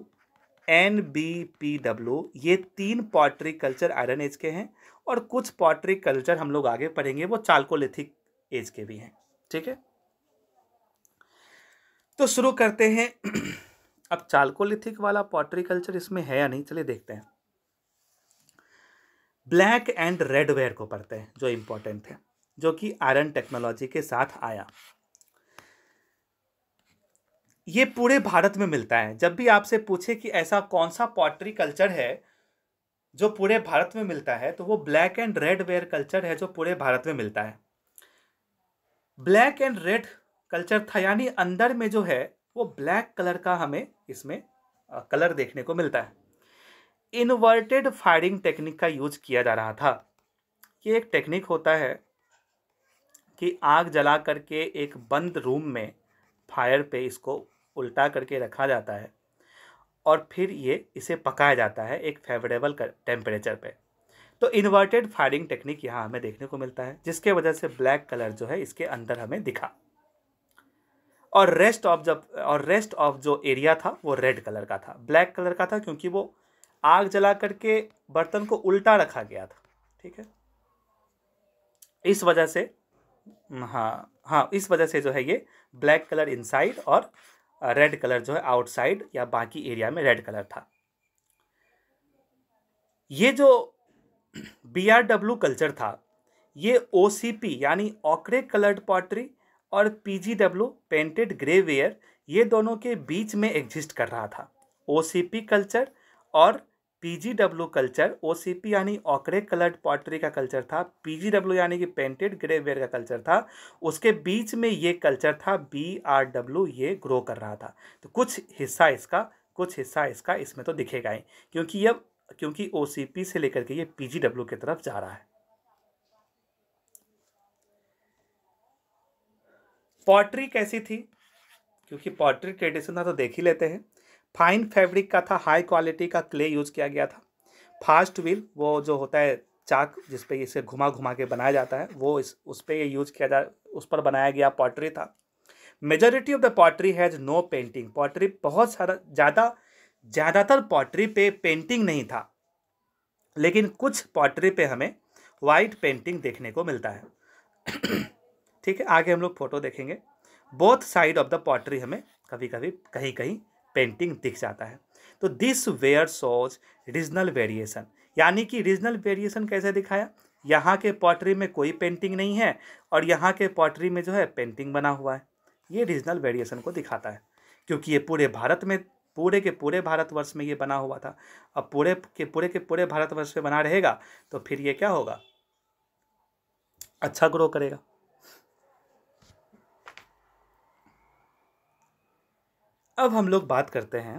N B P W ये तीन पॉटरी कल्चर आयरन एज के हैं और कुछ पॉटरी कल्चर हम लोग आगे पढ़ेंगे वो चाल्कोलिथिक एज के भी हैं ठीक है तो शुरू करते हैं अब चालकोलिथिक वाला पॉटरी कल्चर इसमें है या नहीं चलिए देखते हैं ब्लैक एंड रेड वेयर को पढ़ते हैं जो इम्पोर्टेंट है जो कि आयरन टेक्नोलॉजी के साथ आया ये पूरे भारत में मिलता है जब भी आपसे पूछे कि ऐसा कौन सा पॉटरी कल्चर है जो पूरे भारत में मिलता है तो वो black and red ware culture है जो पूरे भारत में मिलता है ब्लैक एंड रेड कल्चर था यानी अंदर में जो है वो ब्लैक कलर का हमें इसमें कलर देखने को मिलता है इन्वर्टेड फायरिंग टेक्निक का यूज किया जा रहा था ये एक टेक्निक होता है कि आग जला करके एक बंद रूम में फायर पे इसको उल्टा करके रखा जाता है और फिर ये इसे पकाया जाता है एक फेवरेबल टेम्परेचर पे तो इन्वर्टेड फायरिंग टेक्निक यहाँ हमें देखने को मिलता है जिसके वजह से ब्लैक कलर जो है इसके अंदर हमें दिखा और रेस्ट ऑफ जब और रेस्ट ऑफ जो एरिया था वो रेड कलर का था ब्लैक कलर का था क्योंकि वो आग जला करके बर्तन को उल्टा रखा गया था ठीक है इस वजह से हाँ हाँ इस वजह से जो है ये ब्लैक कलर इनसाइड और रेड कलर जो है आउटसाइड या बाकी एरिया में रेड कलर था ये जो बी आर डब्ल्यू कल्चर था ये ओ सी पी यानी ऑकरे कलर्ड पॉटरी और P G W painted grey ware ये दोनों के बीच में एग्जिस्ट कर रहा था ओ सी पी कल्चर और पीजीडब्ल्यू कल्चर ओसीपी यानी ऑकरे कलर्ड पॉटरी का कल्चर था पीजीडब्ल्यू यानी कि पेंटेड ग्रे वेयर का कल्चर था उसके बीच में ये कल्चर था बी आर डब्ल्यू ये ग्रो कर रहा था तो कुछ हिस्सा इसका कुछ हिस्सा इसका इसमें तो दिखेगा ही क्योंकि ये क्योंकि ओ से लेकर के ये पी की तरफ जा रहा है पॉटरी कैसी थी क्योंकि पॉटरी ट्रेडिशन था तो देख ही लेते हैं फाइन फैब्रिक का था हाई क्वालिटी का क्ले यूज किया गया था फास्ट व्हील वो जो होता है चाक जिस पे इसे घुमा घुमा के बनाया जाता है वो इस उस पर ये यूज किया जा उस पर बनाया गया पॉटरी था majority of the pottery has no painting pottery बहुत सारा ज़्यादा ज़्यादातर पॉटरी पे पेंटिंग नहीं था लेकिन कुछ पॉटरी पे हमें वाइट पेंटिंग देखने को मिलता है ठीक है आगे हम लोग फोटो देखेंगे both side of the pottery हमें कभी कभी कहीं कहीं पेंटिंग दिख जाता है तो this ware shows regional variation यानी कि रीजनल वेरिएशन कैसे दिखाया यहाँ के पॉटरी में कोई पेंटिंग नहीं है और यहाँ के पॉटरी में जो है पेंटिंग बना हुआ है ये रीजनल वेरिएशन को दिखाता है क्योंकि ये पूरे भारत में पूरे के पूरे भारतवर्ष में ये बना हुआ था अब पूरे के पूरे के पूरे भारतवर्ष में बना रहेगा तो फिर ये क्या होगा अच्छा ग्रो करेगा अब हम लोग बात करते हैं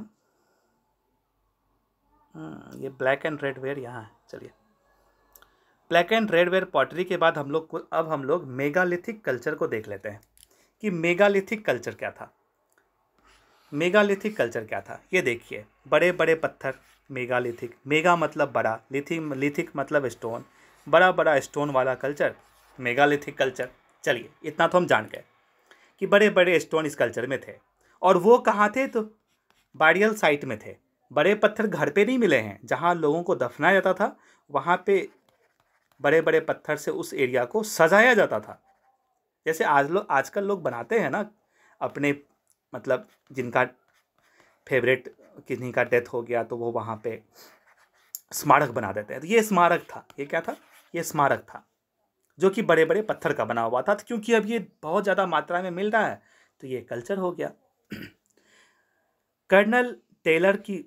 हम्म, ये ब्लैक एंड रेड वेयर यहाँ है चलिए black and red ware pottery के बाद हम लोग को अब हम लोग मेगालिथिक कल्चर को देख लेते हैं कि मेगालिथिक कल्चर क्या था मेगालिथिक कल्चर क्या था ये देखिए बड़े बड़े पत्थर मेगालिथिक मेगा मतलब बड़ा लिथिक लिथिक मतलब स्टोन बड़ा बड़ा स्टोन वाला कल्चर मेगालिथिक कल्चर चलिए इतना तो हम जान गए कि बड़े बड़े स्टोन इस कल्चर में थे और वो कहाँ थे तो बाड़ियल साइट में थे बड़े पत्थर घर पे नहीं मिले हैं जहाँ लोगों को दफनाया जाता था वहाँ पे बड़े बड़े पत्थर से उस एरिया को सजाया जाता था जैसे आज लोग आजकल लोग बनाते हैं ना अपने मतलब जिनका फेवरेट किन्हीं का डेथ हो गया तो वो वहाँ पे स्मारक बना देते हैं तो ये स्मारक था ये क्या था ये स्मारक था जो कि बड़े बड़े पत्थर का बना हुआ था क्योंकि अब ये बहुत ज़्यादा मात्रा में मिल रहा है तो ये कल्चर हो गया कर्नल टेलर की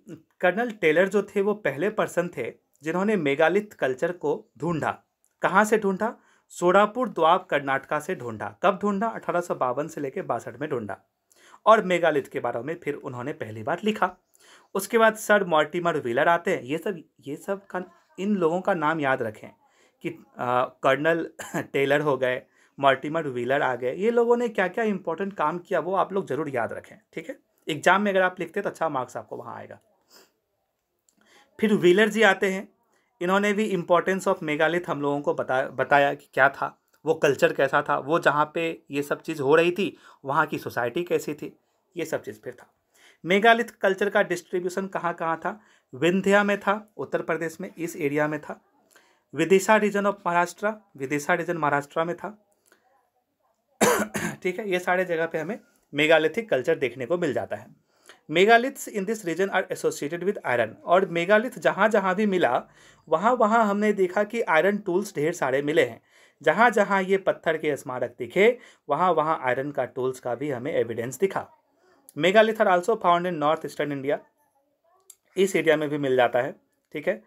कर्नल टेलर जो थे वो पहले पर्सन थे जिन्होंने मेगालिथ कल्चर को ढूंढा कहाँ से ढूंढा सोडापुर द्वाब कर्नाटका से ढूंढा कब ढूंढा अठारह से लेकर बासठ में ढूंढा और मेगालिथ के बारे में फिर उन्होंने पहली बार लिखा उसके बाद सर मॉर्टिमर व्हीलर आते हैं ये सब ये सब का इन लोगों का नाम याद रखें कि कर्नल टेलर हो गए मल्टीमर व्हीलर आ गए ये लोगों ने क्या क्या इंपॉर्टेंट काम किया वो आप लोग जरूर याद रखें ठीक है एग्जाम में अगर आप लिखते तो अच्छा मार्क्स आपको वहाँ आएगा फिर व्हीलर जी आते हैं इन्होंने भी इम्पोर्टेंस ऑफ मेगालिथ हम लोगों को बता बताया कि क्या था वो कल्चर कैसा था वो जहाँ पे ये सब चीज़ हो रही थी वहाँ की सोसाइटी कैसी थी ये सब चीज़ फिर था मेगालिथ कल्चर का डिस्ट्रीब्यूशन कहाँ कहाँ था विंध्या में था उत्तर प्रदेश में इस एरिया में था Vidisha region of Maharashtra Vidisha region Maharashtra में था ठीक है ये सारे जगह पे हमें मेगालिथिक कल्चर देखने को मिल जाता है megaliths in this region are associated with iron और मेगालिथ जहाँ जहाँ भी मिला वहाँ वहाँ हमने देखा कि आयरन टूल्स ढेर सारे मिले हैं जहाँ जहाँ ये पत्थर के स्मारक दिखे वहाँ वहाँ आयरन का टूल्स का भी हमें एविडेंस दिखा megalith are also found in north eastern India इस एरिया में भी मिल जाता है ठीक है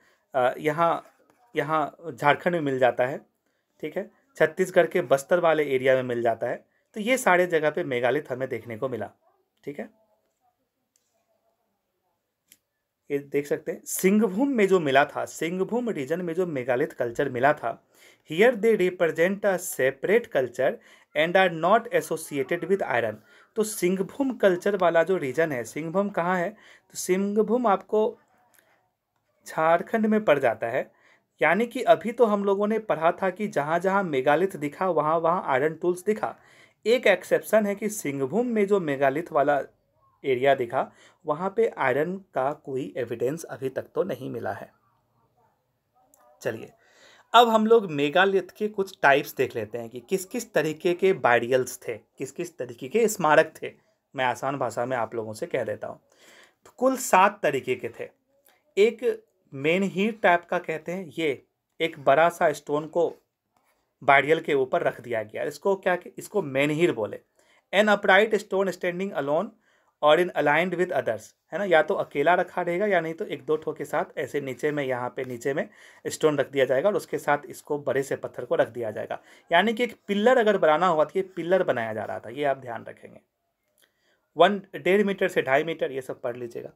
यहाँ यहाँ झारखंड में मिल जाता है ठीक है छत्तीसगढ़ के बस्तर वाले एरिया में मिल जाता है तो ये सारे जगह पे मेगालिथ हमें देखने को मिला ठीक है ये देख सकते हैं सिंहभूम में जो मिला था सिंहभूम रीजन में जो मेगालिथ कल्चर मिला था here they represent a separate culture and are not associated with iron तो सिंहभूम कल्चर वाला जो रीजन है सिंहभूम कहाँ है तो सिंहभूम आपको झारखंड में पड़ जाता है यानी कि अभी तो हम लोगों ने पढ़ा था कि जहाँ जहाँ मेगालिथ दिखा वहाँ वहाँ आयरन टूल्स दिखा एक एक्सेप्शन है कि सिंहभूम में जो मेगालिथ वाला एरिया दिखा वहाँ पे आयरन का कोई एविडेंस अभी तक तो नहीं मिला है चलिए अब हम लोग मेगालिथ के कुछ टाइप्स देख लेते हैं कि किस किस तरीके के बाइडियल्स थे किस किस तरीके के स्मारक थे मैं आसान भाषा में आप लोगों से कह देता हूँ तो कुल सात तरीके के थे एक मेन हीर टाइप का कहते हैं ये एक बड़ा सा स्टोन को बाइडियल के ऊपर रख दिया गया इसको क्या इसको मैनहिर बोले an upright stone standing alone और इन अलाइंड विद अदर्स है ना या तो अकेला रखा रहेगा या नहीं तो एक दो ठो के साथ ऐसे नीचे में यहाँ पे नीचे में स्टोन रख दिया जाएगा और उसके साथ इसको बड़े से पत्थर को रख दिया जाएगा यानी कि एक पिल्लर अगर बनाना हुआ तो ये पिल्लर बनाया जा रहा था ये आप ध्यान रखेंगे वन डेढ़ मीटर से ढाई मीटर ये सब पढ़ लीजिएगा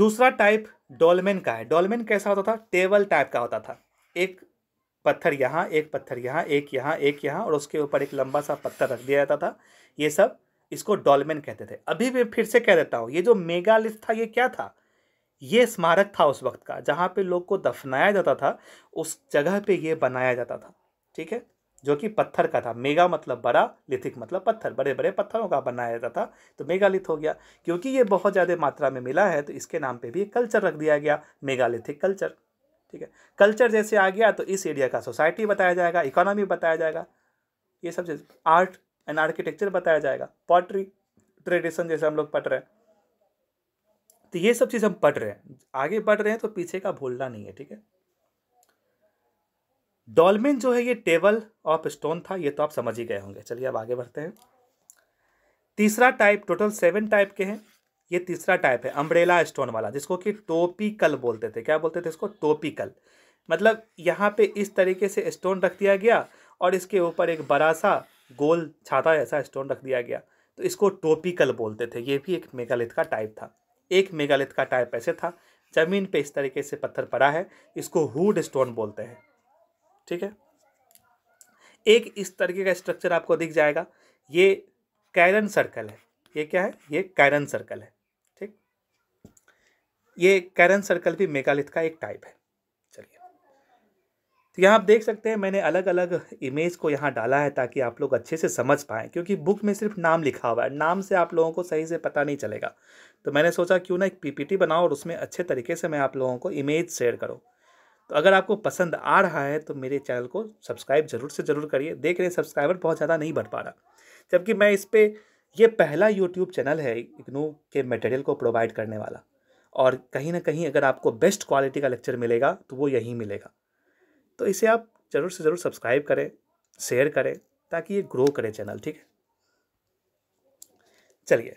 दूसरा टाइप डोलमेन का है डोलमेन कैसा होता था टेबल टाइप का होता था एक पत्थर यहाँ एक पत्थर यहाँ एक यहाँ एक यहाँ और उसके ऊपर एक लंबा सा पत्थर रख दिया जाता था ये सब इसको डॉलमेन कहते थे अभी भी फिर से कह देता हूँ ये जो मेगालिथ था ये क्या था ये स्मारक था उस वक्त का जहाँ पे लोग को दफनाया जाता था उस जगह पे ये बनाया जाता था ठीक है जो कि पत्थर का था मेगा मतलब बड़ा लिथिक मतलब पत्थर बड़े बड़े पत्थरों का बनाया जाता था तो मेगालिथ हो गया क्योंकि ये बहुत ज़्यादा मात्रा में मिला है तो इसके नाम पे भी कल्चर रख दिया गया मेगालिथिक कल्चर ठीक है कल्चर जैसे आ गया तो इस एरिया का सोसाइटी बताया जाएगा इकोनॉमी बताया जाएगा ये सब चीज़ आर्ट एंड आर्किटेक्चर बताया जाएगा पॉटरी ट्रेडिशन जैसे हम लोग पढ़ रहे हैं तो ये सब चीज़ हम पढ़ रहे हैं आगे बढ़ रहे हैं तो पीछे का भूलना नहीं है ठीक है डॉलमेन जो है ये टेबल ऑफ स्टोन था ये तो आप समझ ही गए होंगे चलिए अब आगे बढ़ते हैं तीसरा टाइप टोटल सेवन टाइप के हैं ये तीसरा टाइप है अम्ब्रेला स्टोन वाला जिसको कि टोपिकल बोलते थे क्या बोलते थे इसको टोपिकल मतलब यहाँ पे इस तरीके से स्टोन रख दिया गया और इसके ऊपर एक बड़ा सा गोल छाता ऐसा स्टोन रख दिया गया तो इसको टोपिकल बोलते थे ये भी एक मेगालिथ का टाइप था एक मेगालिथ का टाइप ऐसे था ज़मीन पे इस तरीके से पत्थर पड़ा है इसको हुड स्टोन बोलते हैं ठीक है एक इस तरीके का स्ट्रक्चर आपको दिख जाएगा ये कैरन सर्कल है ये क्या है ये कैरन सर्कल है ये कैरन सर्कल भी मेगालिथ का एक टाइप है चलिए तो यहाँ आप देख सकते हैं मैंने अलग अलग इमेज को यहाँ डाला है ताकि आप लोग अच्छे से समझ पाएँ क्योंकि बुक में सिर्फ नाम लिखा हुआ है नाम से आप लोगों को सही से पता नहीं चलेगा तो मैंने सोचा क्यों ना एक पीपीटी बनाओ और उसमें अच्छे तरीके से मैं आप लोगों को इमेज शेयर करूँ तो अगर आपको पसंद आ रहा है तो मेरे चैनल को सब्सक्राइब जरूर से ज़रूर करिए देख रहे सब्सक्राइबर बहुत ज़्यादा नहीं बढ़ पा रहा जबकि मैं इस पर यह पहला यूट्यूब चैनल है इग्नू के मटेरियल को प्रोवाइड करने वाला और कहीं ना कहीं अगर आपको बेस्ट क्वालिटी का लेक्चर मिलेगा तो वो यहीं मिलेगा तो इसे आप ज़रूर से ज़रूर सब्सक्राइब करें शेयर करें ताकि ये ग्रो करे चैनल ठीक है चलिए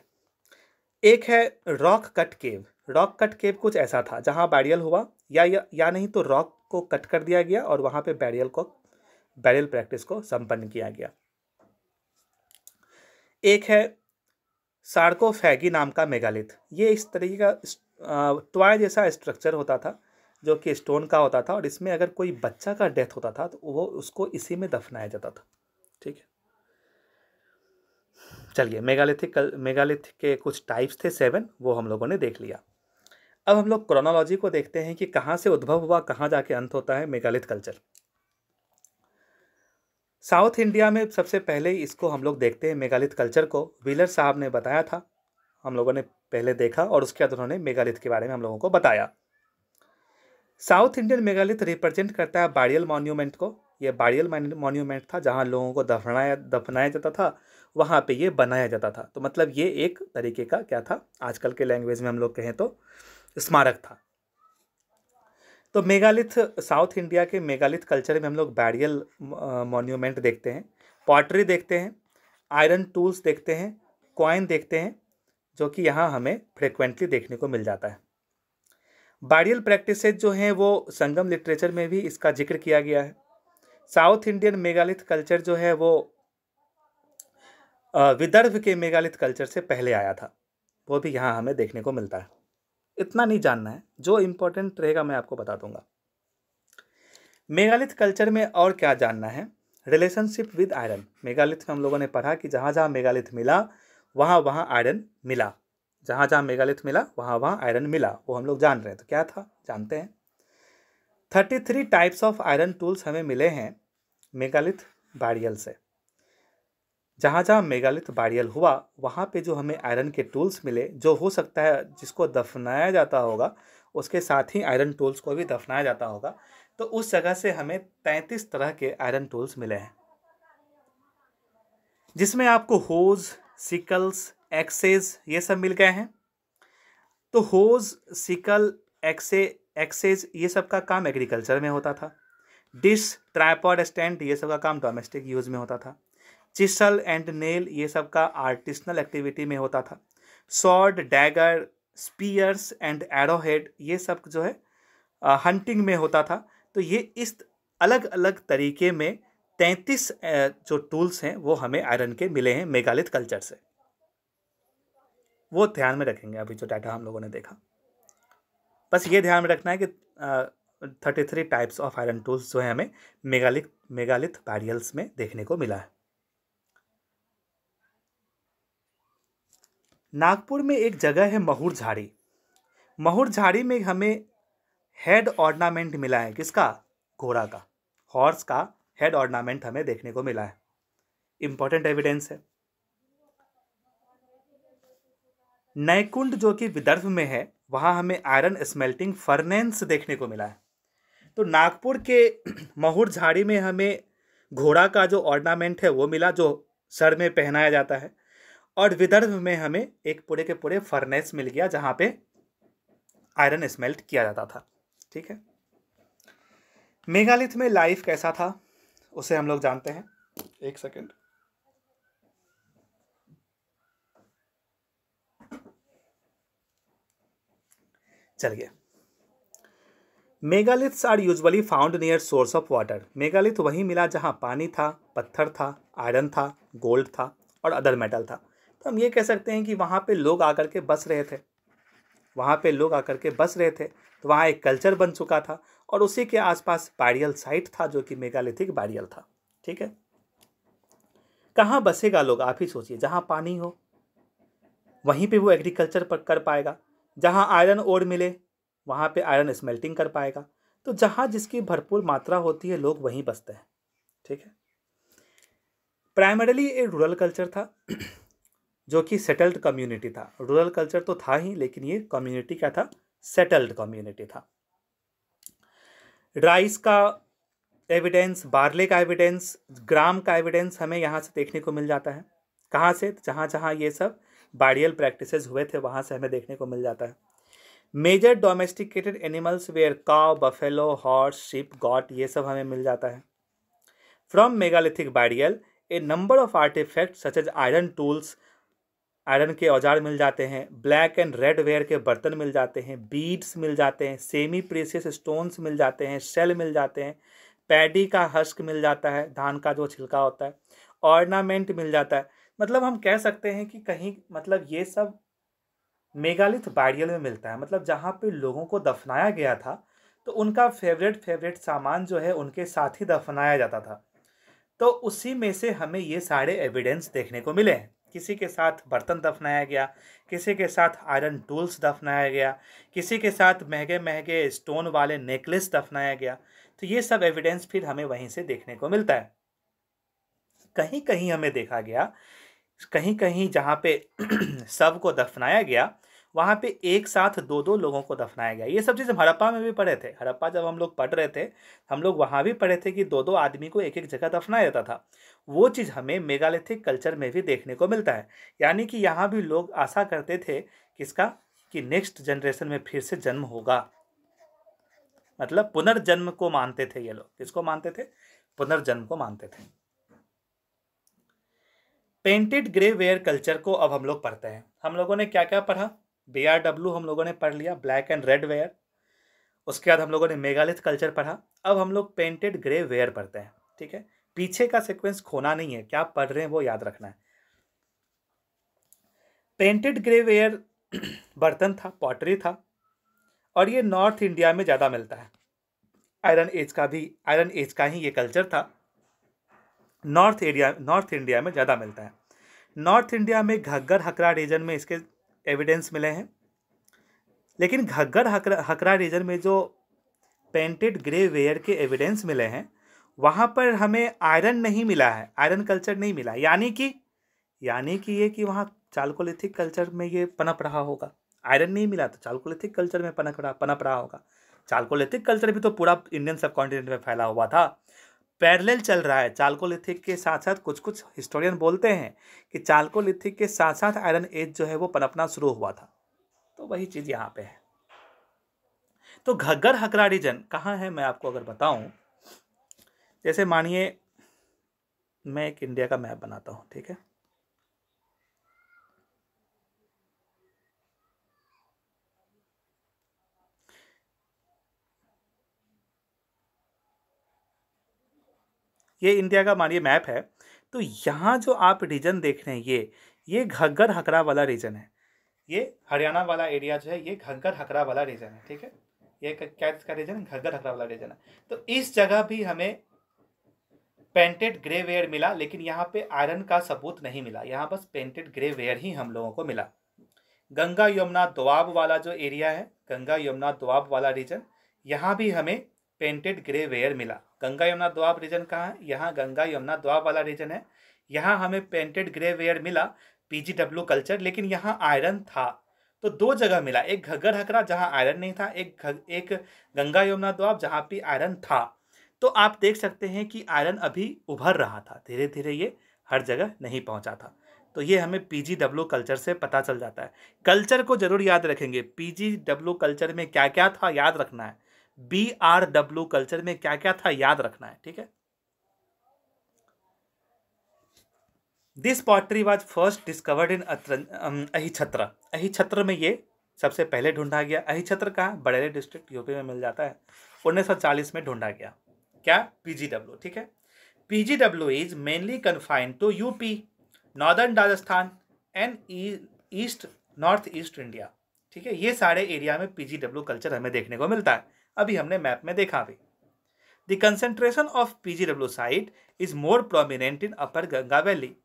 एक है rock cut cave rock cut cave कुछ ऐसा था जहाँ बैरियल हुआ या, या या नहीं तो रॉक को कट कर दिया गया और वहाँ पे बैरियल को बैरियल प्रैक्टिस को संपन्न किया गया एक है सार्कोफैगी नाम का मेगालिथ ये इस तरीके का टॉय जैसा स्ट्रक्चर होता था जो कि स्टोन का होता था और इसमें अगर कोई बच्चा का डेथ होता था तो वो उसको इसी में दफनाया जाता था ठीक है चलिए मेगालिथिक मेगालिथिक के कुछ टाइप्स थे सेवन वो हम लोगों ने देख लिया अब हम लोग क्रोनोलॉजी को देखते हैं कि कहाँ से उद्भव हुआ कहाँ जाके अंत होता है मेगालिथ कल्चर साउथ इंडिया में सबसे पहले इसको हम लोग देखते हैं मेगालिथ कल्चर को व्हीलर साहब ने बताया था हम लोगों ने पहले देखा और उसके बाद उन्होंने मेगालिथ के बारे में हम लोगों को बताया साउथ इंडियन मेगालिथ रिप्रेजेंट करता है बाड़ियल मॉन्यूमेंट को ये बाड़ियल मॉन्यूमेंट था जहाँ लोगों को दफनाया दफनाया जाता था वहाँ पे ये बनाया जाता था तो मतलब ये एक तरीके का क्या था आजकल के लैंग्वेज में हम लोग कहें तो स्मारक था तो मेगालिथ साउथ इंडिया के मेगालिथ कल्चर में हम लोग बैरियल मोन्यूमेंट देखते हैं पॉटरी देखते हैं आयरन टूल्स देखते हैं कॉइन देखते हैं जो कि यहाँ हमें फ्रिक्वेंटली देखने को मिल जाता है बारियल प्रैक्टिसेज जो हैं वो संगम लिटरेचर में भी इसका जिक्र किया गया है साउथ इंडियन मेगालिथ कल्चर जो है वो विदर्भ के मेगालिथ कल्चर से पहले आया था वो भी यहाँ हमें देखने को मिलता है इतना नहीं जानना है जो इम्पोर्टेंट रहेगा मैं आपको बता दूंगा मेगालिथ कल्चर में और क्या जानना है रिलेशनशिप विद आयरन मेगालिथ में हम लोगों ने पढ़ा कि जहाँ जहाँ मेगालिथ मिला वहाँ वहाँ आयरन मिला जहाँ जहाँ मेगालिथ मिला वहाँ वहाँ आयरन मिला वो हम लोग जान रहे हैं तो क्या था जानते हैं thirty three types of iron tools हमें मिले हैं मेगालिथ बारियल से जहाँ जहाँ मेगालिथ बारियल हुआ वहाँ पे जो हमें आयरन के टूल्स मिले जो हो सकता है जिसको दफनाया जाता होगा उसके साथ ही आयरन टूल्स को भी दफनाया जाता होगा तो उस जगह से हमें पैंतीस तरह के आयरन टूल्स मिले हैं जिसमें आपको होज सिकल्स एक्सेज ये सब मिल गए हैं तो होज सिकल एक्से एक्सेज ये सब का काम एग्रीकल्चर में होता था डिश ट्राइपॉड स्टैंड ये सब का काम डोमेस्टिक यूज में होता था चिसल एंड नेल ये सब का आर्टिसनल एक्टिविटी में होता था sword dagger spears and arrowhead ये सब जो है हंटिंग में होता था तो ये इस अलग अलग तरीके में तैंतीस जो टूल्स हैं वो हमें आयरन के मिले हैं मेगालित कल्चर से वो ध्यान में रखेंगे अभी जो डाटा हम लोगों ने देखा बस ये ध्यान में रखना है कि thirty three types of iron tools जो है हमें मेघालित मेगालिथ बैरियल्स में देखने को मिला है नागपुर में एक जगह है महूर झाड़ी महुर झाड़ी में हमें हेड ऑर्नामेंट मिला है किसका घोड़ा का हॉर्स का हेड ऑर्नामेंट हमें देखने को मिला है इम्पॉर्टेंट एविडेंस है नैकुंड जो कि विदर्भ में है वहाँ हमें आयरन स्मेल्टिंग फर्नेंस देखने को मिला है तो नागपुर के महुर झाड़ी में हमें घोड़ा का जो ऑर्नामेंट है वो मिला जो सर में पहनाया जाता है और विदर्भ में हमें एक पूरे के पूरे फर्नेस मिल गया जहाँ पे आयरन स्मेल्ट किया जाता था ठीक है मेघालिथ में लाइफ कैसा था उसे हम लोग जानते हैं एक सेकेंड चलिए megaliths are usually found near source of water megalith वही मिला जहां पानी था पत्थर था आयरन था गोल्ड था और अदर मेटल था तो हम ये कह सकते हैं कि वहां पे लोग आकर के बस रहे थे वहां पे लोग आकर के बस रहे थे तो वहां एक कल्चर बन चुका था और उसी के आसपास बारियल साइट था जो कि मेगालिथिक बारियल था ठीक है कहाँ बसेगा लोग आप ही सोचिए जहाँ पानी हो वहीं पे वो एग्रीकल्चर पर कर पाएगा जहाँ आयरन ओर मिले वहाँ पे आयरन स्मेल्टिंग कर पाएगा तो जहाँ जिसकी भरपूर मात्रा होती है लोग वहीं बसते हैं ठीक है प्राइमरली ये रूरल कल्चर था जो कि सेटल्ड कम्युनिटी था रूरल कल्चर तो था ही लेकिन ये कम्युनिटी क्या था सेटल्ड कम्युनिटी था राइस का एविडेंस बार्ले का एविडेंस ग्राम का एविडेंस हमें यहाँ से देखने को मिल जाता है कहाँ से जहाँ जहाँ ये सब बाड़ियल प्रैक्टिसेस हुए थे वहाँ से हमें देखने को मिल जाता है major domesticated animals were cow buffalo horse sheep goat ये सब हमें मिल जाता है from megalithic burial a number of artifact such as iron tools iron के औजार मिल जाते हैं ब्लैक एंड रेड वेयर के बर्तन मिल जाते हैं बीड्स मिल जाते हैं सेमी प्रेसियस स्टोन्स मिल जाते हैं शेल मिल जाते हैं पैडी का हस्क मिल जाता है धान का जो छिलका होता है ऑर्नामेंट मिल जाता है मतलब हम कह सकते हैं कि कहीं मतलब ये सब मेगालिथ बाड़ियल में मिलता है मतलब जहाँ पे लोगों को दफनाया गया था तो उनका फेवरेट फेवरेट सामान जो है उनके साथ ही दफनाया जाता था तो उसी में से हमें ये सारे एविडेंस देखने को मिले हैं किसी के साथ बर्तन दफनाया गया किसी के साथ आयरन टूल्स दफनाया गया किसी के साथ महंगे महंगे स्टोन वाले नेकलेस दफनाया गया तो ये सब एविडेंस फिर हमें वहीं से देखने को मिलता है कहीं कहीं हमें देखा गया कहीं कहीं जहाँ पे सब को दफनाया गया वहाँ पे एक साथ दो दो लोगों को दफनाया गया ये सब चीज़ हम हड़प्पा में भी पढ़े थे हड़प्पा जब हम लोग पढ़ रहे थे हम लोग वहाँ भी पढ़े थे कि दो दो आदमी को एक एक जगह दफनाया जाता था वो चीज़ हमें मेगालिथिक कल्चर में भी देखने को मिलता है यानी कि यहाँ भी लोग आशा करते थे किसका कि नेक्स्ट जनरेशन में फिर से जन्म होगा मतलब पुनर्जन्म को मानते थे ये लोग किसको मानते थे पुनर्जन्म को मानते थे पेंटेड ग्रे वेयर कल्चर को अब हम लोग पढ़ते हैं हम लोगों ने क्या क्या पढ़ा बी आर डब्ल्यू हम लोगों ने पढ़ लिया ब्लैक एंड रेड वेयर उसके बाद हम लोगों ने मेगालिथ कल्चर पढ़ा अब हम लोग पेंटेड ग्रे वेयर पढ़ते हैं ठीक है पीछे का सिक्वेंस खोना नहीं है क्या पढ़ रहे हैं वो याद रखना है पेंटेड ग्रे वेयर बर्तन था पॉटरी था और ये नॉर्थ इंडिया में ज़्यादा मिलता है आयरन एज का भी आयरन एज का ही ये कल्चर था नॉर्थ एरिया नॉर्थ इंडिया में ज़्यादा मिलता है नॉर्थ इंडिया में घग्गर हकरा रीजन में इसके एविडेंस मिले हैं लेकिन घग्गर हकरा हकरा रीजन में जो पेंटेड ग्रे वेयर के एविडेंस मिले हैं वहाँ पर हमें आयरन नहीं मिला है आयरन कल्चर नहीं मिला यानी कि यानी कि ये कि वहाँ चालकोलिथिक कल्चर में ये पनप रहा होगा आयरन नहीं मिला तो चालकोलिथिक कल्चर में पनप रहा पनप रहा होगा चालकोलिथिक कल्चर भी तो पूरा इंडियन सब कॉन्टिनेंट में फैला हुआ था पैरेलल चल रहा है चालकोलिथिक के साथ साथ कुछ कुछ हिस्टोरियन बोलते हैं कि चालकोलिथिक के साथ साथ आयरन एज जो है वो पनपना शुरू हुआ था तो वही चीज़ यहाँ पे है तो घग्गर हकरा रीजन कहाँ है मैं आपको अगर बताऊँ जैसे मानिए मैं एक इंडिया का मैप बनाता हूँ ठीक है ये इंडिया का मानिए मैप है तो यहाँ जो आप रीजन देख रहे हैं ये ये घग्गर हकरा वाला रीजन है ये हरियाणा वाला एरिया जो है ये घग्गर हकरा वाला रीजन है ठीक है ये क्या इसका रीजन घग्गर हकरा वाला रीजन है तो इस जगह भी हमें पेंटेड ग्रे वेयर मिला लेकिन यहाँ पे आयरन का सबूत नहीं मिला यहाँ बस पेंटेड ग्रे वेयर ही हम लोगों को मिला गंगा यमुना दुआब वाला जो एरिया है गंगा यमुना दुआब वाला रीजन यहाँ भी हमें पेंटेड ग्रे वेयर मिला गंगा यमुना द्वाब रीजन कहाँ है यहाँ गंगा यमुना द्वाब वाला रीजन है यहाँ हमें पेंटेड ग्रे वेयर मिला पी कल्चर लेकिन यहाँ आयरन था तो दो जगह मिला एक घग्गर हकरा जहाँ आयरन नहीं था एक घग एक गंगा यमुना द्वाब जहाँ पे आयरन था तो आप देख सकते हैं कि आयरन अभी उभर रहा था धीरे धीरे ये हर जगह नहीं पहुँचा था तो ये हमें पी जी कल्चर से पता चल जाता है कल्चर को जरूर याद रखेंगे पी जी डब्ल्यू कल्चर में क्या क्या था याद रखना है बी आर डब्ल्यू कल्चर में क्या क्या था याद रखना है ठीक है this pottery was first discovered in Ahichhatra Ahichhatra में ये सबसे पहले ढूंढा गया अहिछत्र कहा बड़ेले डिस्ट्रिक्ट यूपी में मिल जाता है 1940 में ढूंढा गया क्या पीजीडब्ल्यू ठीक है PGW is mainly confined to UP northern Rajasthan and east north east India ठीक है ये सारे एरिया में पीजीडब्ल्यू कल्चर हमें देखने को मिलता है अभी हमने मैप में देखा भी the concentration of P G W site is more prominent in upper Ganga valley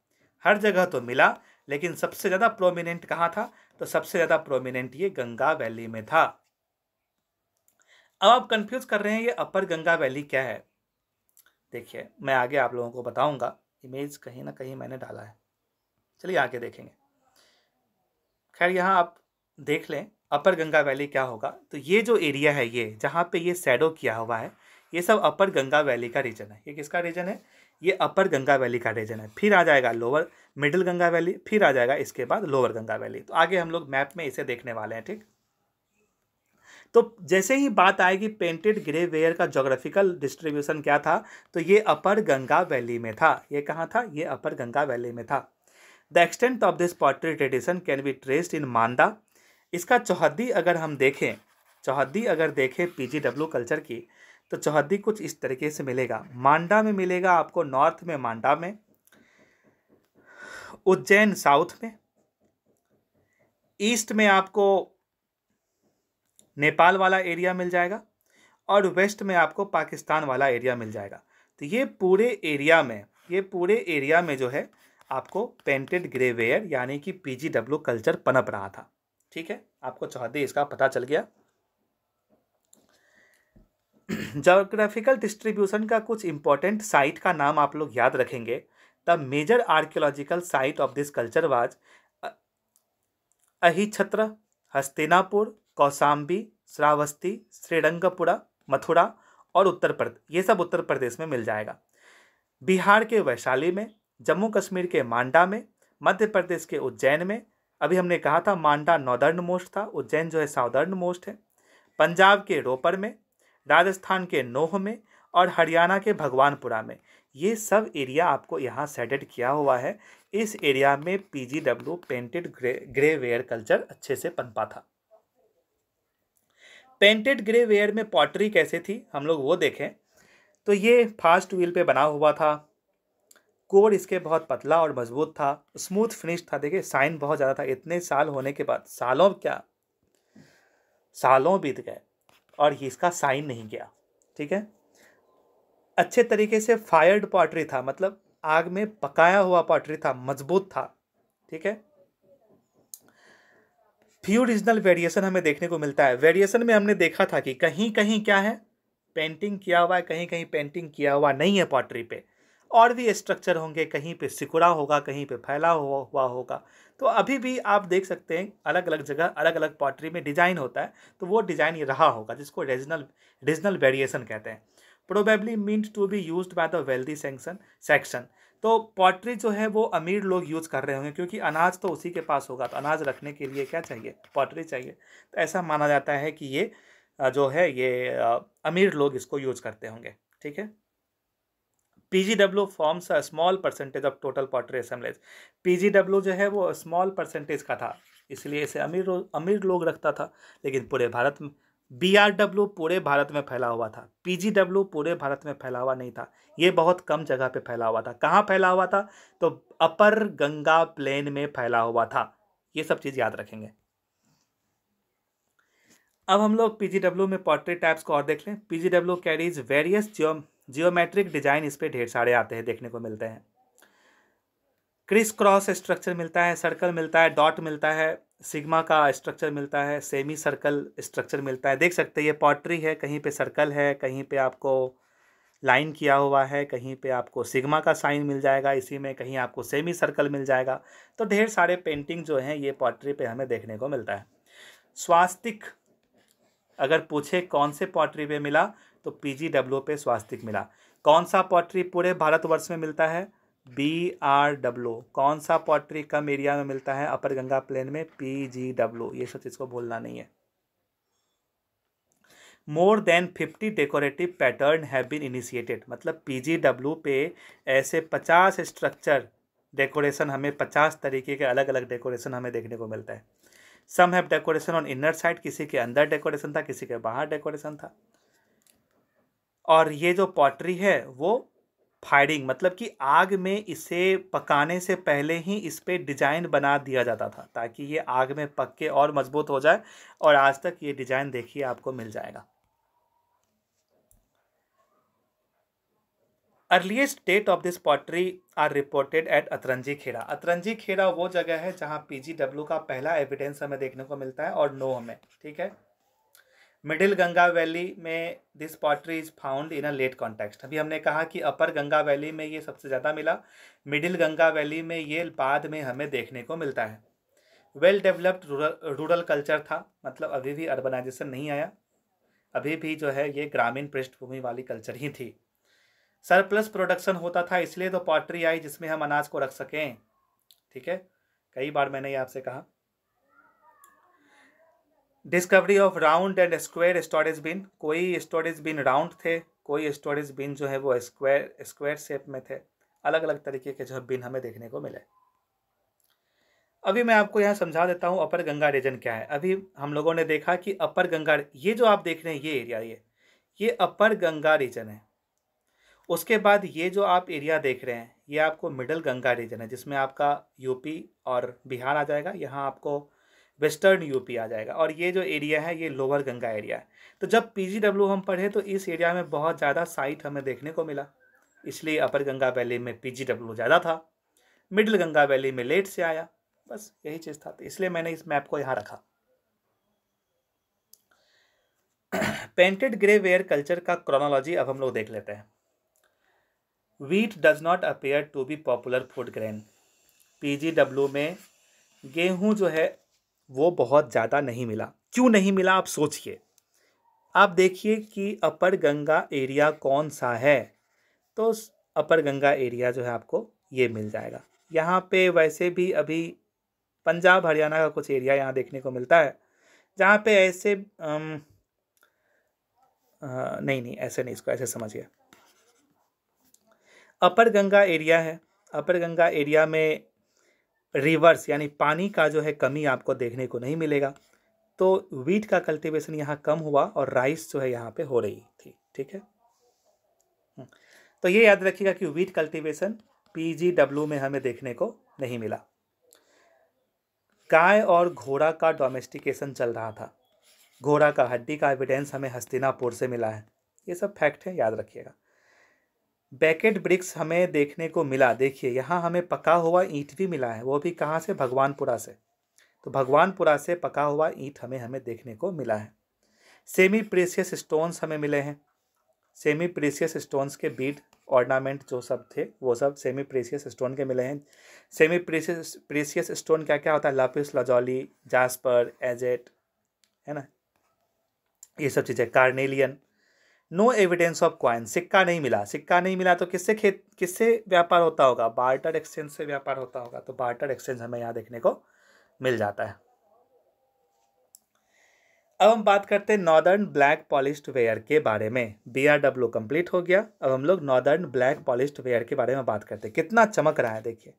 हर जगह तो मिला लेकिन सबसे ज़्यादा प्रोमिनेंट कहाँ था तो सबसे ज़्यादा प्रोमिनेंट ये गंगा वैली में था अब आप कंफ्यूज कर रहे हैं ये अपर गंगा वैली क्या है देखिए मैं आगे आप लोगों को बताऊंगा इमेज कहीं ना कहीं मैंने डाला है चलिए आगे देखेंगे खैर यहाँ आप देख लें अपर गंगा वैली क्या होगा तो ये जो एरिया है ये जहाँ पे ये सैडो किया हुआ है ये सब अपर गंगा वैली का रीजन है ये किसका रीजन है ये अपर गंगा वैली का रीजन है फिर आ जाएगा लोअर मिडिल गंगा वैली फिर आ जाएगा इसके बाद लोअर गंगा वैली तो आगे हम लोग मैप में इसे देखने वाले हैं ठीक तो जैसे ही बात आएगी पेंटेड ग्रे वेयर का जोग्राफिकल डिस्ट्रीब्यूशन क्या था तो ये अपर गंगा वैली में था ये कहाँ था ये अपर गंगा वैली में था the extent of this pottery tradition can be traced in Manda इसका चौहदी अगर हम देखें चौहदी अगर देखें पी कल्चर की तो चौहदी कुछ इस तरीके से मिलेगा मांडा में मिलेगा आपको नॉर्थ में मांडा में उज्जैन साउथ में ईस्ट में आपको नेपाल वाला एरिया मिल जाएगा और वेस्ट में आपको पाकिस्तान वाला एरिया मिल जाएगा तो ये पूरे एरिया में ये पूरे एरिया में जो है आपको पेंटेड ग्रेवेयर यानी कि पीजीडब्ल्यू कल्चर पनप रहा था ठीक है आपको चौहदी इसका पता चल गया जोग्राफिकल डिस्ट्रीब्यूशन का कुछ इंपॉर्टेंट साइट का नाम आप लोग याद रखेंगे the major archaeological site of this culture was Ahichhatra Hastinapur Kaushambi Shravasti Srirangapura Mathura और उत्तर प्रदेश ये सब उत्तर प्रदेश में मिल जाएगा बिहार के वैशाली में जम्मू कश्मीर के मांडा में मध्य प्रदेश के उज्जैन में अभी हमने कहा था मांडा नॉर्दर्न मोस्ट था उज्जैन जो है साउदर्न मोस्ट है पंजाब के रोपर में राजस्थान के नोह में और हरियाणा के भगवानपुरा में ये सब एरिया आपको यहाँ सेडेड किया हुआ है इस एरिया में PGW painted grey grey ware culture अच्छे से पनपा था पेंटेड ग्रे वेयर में पॉटरी कैसे थी हम लोग वो देखें तो ये फास्ट व्हील पे बना हुआ था कोर इसके बहुत पतला और मजबूत था स्मूथ फिनिश था देखिए साइन बहुत ज़्यादा था इतने साल होने के बाद सालों क्या सालों बीत गए और इसका साइन नहीं गया ठीक है अच्छे तरीके से फायर्ड पॉटरी था मतलब आग में पकाया हुआ पॉटरी था मजबूत था ठीक है फ्यू रीजनल वेरिएशन हमें देखने को मिलता है वेरिएशन में हमने देखा था कि कहीं कहीं क्या है पेंटिंग किया हुआ है कहीं कहीं पेंटिंग किया हुआ नहीं है पॉटरी पे और भी स्ट्रक्चर होंगे कहीं पे सिकुड़ा होगा कहीं पे फैला हुआ होगा तो अभी भी आप देख सकते हैं अलग अलग जगह अलग अलग पॉटरी में डिज़ाइन होता है तो वो डिज़ाइन ये रहा होगा जिसको रीजनल रीजनल वेरिएशन कहते हैं probably meant to be use by the wealthy sanction section तो पॉटरी जो है वो अमीर लोग यूज़ कर रहे होंगे क्योंकि अनाज तो उसी के पास होगा तो अनाज रखने के लिए क्या चाहिए पॉटरी चाहिए तो ऐसा माना जाता है कि ये जो है ये अमीर लोग इसको यूज करते होंगे ठीक है PGW forms a small percentage of total pottery assemblage PGW जो है वो स्मॉल परसेंटेज का था इसलिए इसे अमीर अमीर लोग रखता था लेकिन पूरे भारत में बी आर डब्ल्यू पूरे भारत में फैला हुआ था पी जी डब्ल्यू पूरे भारत में फैला हुआ नहीं था ये बहुत कम जगह पे फैला हुआ था कहाँ फैला हुआ था तो अपर गंगा प्लेन में फैला हुआ था ये सब चीज़ याद रखेंगे अब हम लोग पी जी डब्ल्यू में पॉटरी टाइप्स को और देख लें P G W carries various geo geometric design इस पर ढेर सारे आते हैं देखने को मिलते हैं क्रिस क्रॉस स्ट्रक्चर मिलता है सर्कल मिलता है डॉट मिलता है सिग्मा का स्ट्रक्चर मिलता है सेमी सर्कल स्ट्रक्चर मिलता है देख सकते हैं ये पॉटरी है कहीं पे सर्कल है कहीं पे आपको लाइन किया हुआ है कहीं पे आपको सिग्मा का साइन मिल जाएगा इसी में कहीं आपको सेमी सर्कल मिल जाएगा तो ढेर सारे पेंटिंग जो हैं ये पॉटरी पे हमें देखने को मिलता है स्वास्तिक अगर पूछे कौन से पॉटरी पे मिला तो डब्ल्यू पे स्वास्तिक मिला कौन सा पॉट्री पूरे भारतवर्ष में मिलता है बी आर डब्ल्यू कौन सा पॉट्री कम एरिया में मिलता है अपर गंगा प्लेन में पी जी डब्ल्यू ये सब चीज़ को भूलना नहीं है more than fifty decorative pattern have been initiated मतलब पी जी डब्ल्यू पे ऐसे पचास स्ट्रक्चर डेकोरेशन हमें पचास तरीके के अलग अलग डेकोरेशन हमें देखने को मिलता है some have decoration on inner side किसी के अंदर डेकोरेशन था किसी के बाहर डेकोरेशन था और ये जो पॉटरी है वो फायरिंग मतलब कि आग में इसे पकाने से पहले ही इस पर डिजाइन बना दिया जाता था ताकि ये आग में पक के और मजबूत हो जाए और आज तक ये डिजाइन देखिए आपको मिल जाएगा earliest date of this pottery are reported at Atranji Khera Atranji Khera वो जगह है जहाँ डब्ल्यू का पहला एविडेंस हमें देखने को मिलता है और नो हमें ठीक है मिडिल गंगा वैली में this pottery is found in a late context अभी हमने कहा कि अपर गंगा वैली में ये सबसे ज़्यादा मिला मिडिल गंगा वैली में ये बाद में हमें देखने को मिलता है well developed rural rural culture था मतलब अभी भी अर्बनाइजेशन नहीं आया अभी भी जो है ये ग्रामीण पृष्ठभूमि वाली कल्चर ही थी सरप्लस प्रोडक्शन होता था इसलिए तो पॉटरी आई जिसमें हम अनाज को रख सकें ठीक है कई बार मैंने ये आपसे कहा discovery of round and square storage bin कोई स्टोरेज बिन राउंड थे कोई स्टोरेज बिन जो है वो स्क्वायर स्क्वायर शेप में थे अलग अलग तरीके के जो है बिन हमें देखने को मिले अभी मैं आपको यहाँ समझा देता हूँ अपर गंगा रीजन क्या है अभी हम लोगों ने देखा कि अपर गंगा ये जो आप देख रहे हैं ये एरिया ये ये अपर गंगा रीजन है उसके बाद ये जो आप एरिया देख रहे हैं ये आपको मिडल गंगा रीजन है जिसमें आपका यूपी और बिहार आ जाएगा यहाँ आपको वेस्टर्न यूपी आ जाएगा और ये जो एरिया है ये लोअर गंगा एरिया है तो जब पी हम पढ़े तो इस एरिया में बहुत ज़्यादा साइट हमें देखने को मिला इसलिए अपर गंगा वैली में पी ज़्यादा था मिडिल गंगा वैली में लेट से आया बस यही चीज़ था तो इसलिए मैंने इस मैप को यहाँ रखा पेंटेड ग्रे वेयर कल्चर का क्रोनोलॉजी अब हम लोग देख लेते हैं wheat does not appear to be popular food grain P में गेहूं जो है वो बहुत ज़्यादा नहीं मिला क्यों नहीं मिला आप सोचिए आप देखिए कि अपर गंगा एरिया कौन सा है तो अपर गंगा एरिया जो है आपको ये मिल जाएगा यहाँ पे वैसे भी अभी पंजाब हरियाणा का कुछ एरिया यहाँ देखने को मिलता है जहाँ पे ऐसे आम, आ, नहीं नहीं ऐसे नहीं इसको ऐसे समझिए अपर गंगा एरिया है अपर गंगा एरिया में रिवर्स यानी पानी का जो है कमी आपको देखने को नहीं मिलेगा तो वीट का कल्टीवेशन यहाँ कम हुआ और राइस जो है यहाँ पे हो रही थी ठीक है हम्म, तो ये याद रखिएगा कि वीट कल्टीवेशन पीजीडब्ल्यू में हमें देखने को नहीं मिला गाय और घोड़ा का डोमेस्टिकेशन चल रहा था घोड़ा का हड्डी का एविडेंस हमें हस्तिनापुर से मिला है ये सब फैक्ट है याद रखिएगा बैकेट ब्रिक्स हमें देखने को मिला देखिए यहाँ हमें पका हुआ ईंट भी मिला है वो भी कहाँ से भगवानपुरा से तो भगवानपुरा से पका हुआ ईंट हमें हमें देखने को मिला है सेमी प्रेसियस स्टोन्स हमें मिले हैं सेमी प्रेसियस स्टोन्स के बीड ऑर्नामेंट जो सब थे वो सब सेमी प्रेसियस स्टोन के मिले हैं सेमी प्रेसियस प्रेसियस स्टोन क्या क्या होता है लापिस लजौली जास्पर एजेट है ना ये सब चीज़ें carnelian no evidence of coin सिक्का नहीं मिला सिक्का नहीं मिला तो किससे खेत किससे व्यापार होता होगा बार्टर एक्सचेंज से व्यापार होता होगा तो बार्टर एक्सचेंज हमें यहाँ देखने को मिल जाता है अब हम बात करते हैं नॉर्दर्न ब्लैक पॉलिश्ड वेयर के बारे में बी आर डब्ल्यू कम्प्लीट हो गया अब हम लोग नॉर्दर्न ब्लैक पॉलिश्ड वेयर के बारे में बात करते हैं कितना चमक रहा है देखिए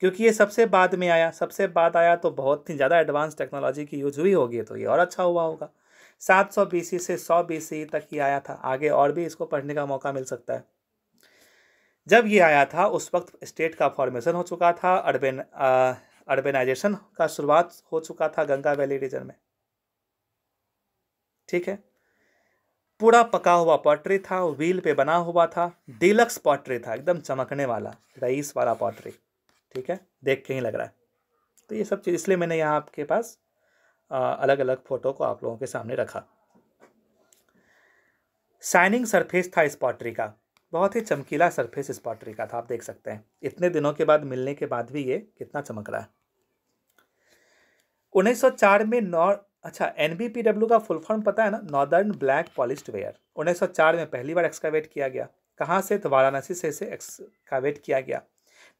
क्योंकि ये सबसे बाद में आया सबसे बाद आया तो बहुत ही ज़्यादा एडवांस टेक्नोलॉजी की यूज हुई होगी तो ये और अच्छा हुआ होगा सात सौ बीसी से सौ बीसी तक ही आया था आगे और भी इसको पढ़ने का मौका मिल सकता है जब ये आया था उस वक्त स्टेट का फॉर्मेशन हो चुका था अर्बन अर्बेनाइजेशन का शुरुआत हो चुका था गंगा वैली रीजन में ठीक है पूरा पका हुआ पॉटरी था व्हील पे बना हुआ था डिलक्स पॉटरी था एकदम चमकने वाला रईस वाला पॉटरी ठीक है देख के ही लग रहा है तो ये सब चीज़ इसलिए मैंने यहाँ आपके पास अलग अलग फ़ोटो को आप लोगों के सामने रखा शाइनिंग सरफेस था इस पॉटरी का बहुत ही चमकीला सरफेस इस पॉटरी का था आप देख सकते हैं इतने दिनों के बाद मिलने के बाद भी ये कितना चमक रहा है 1904 में नॉ अच्छा एन का फुल फॉर्म पता है ना नॉर्दर्न ब्लैक पॉलिस्ड वेयर उन्नीस में पहली बार एक्सकावेट किया गया कहाँ से तो वाराणसी से इसे एक्सकावेट किया गया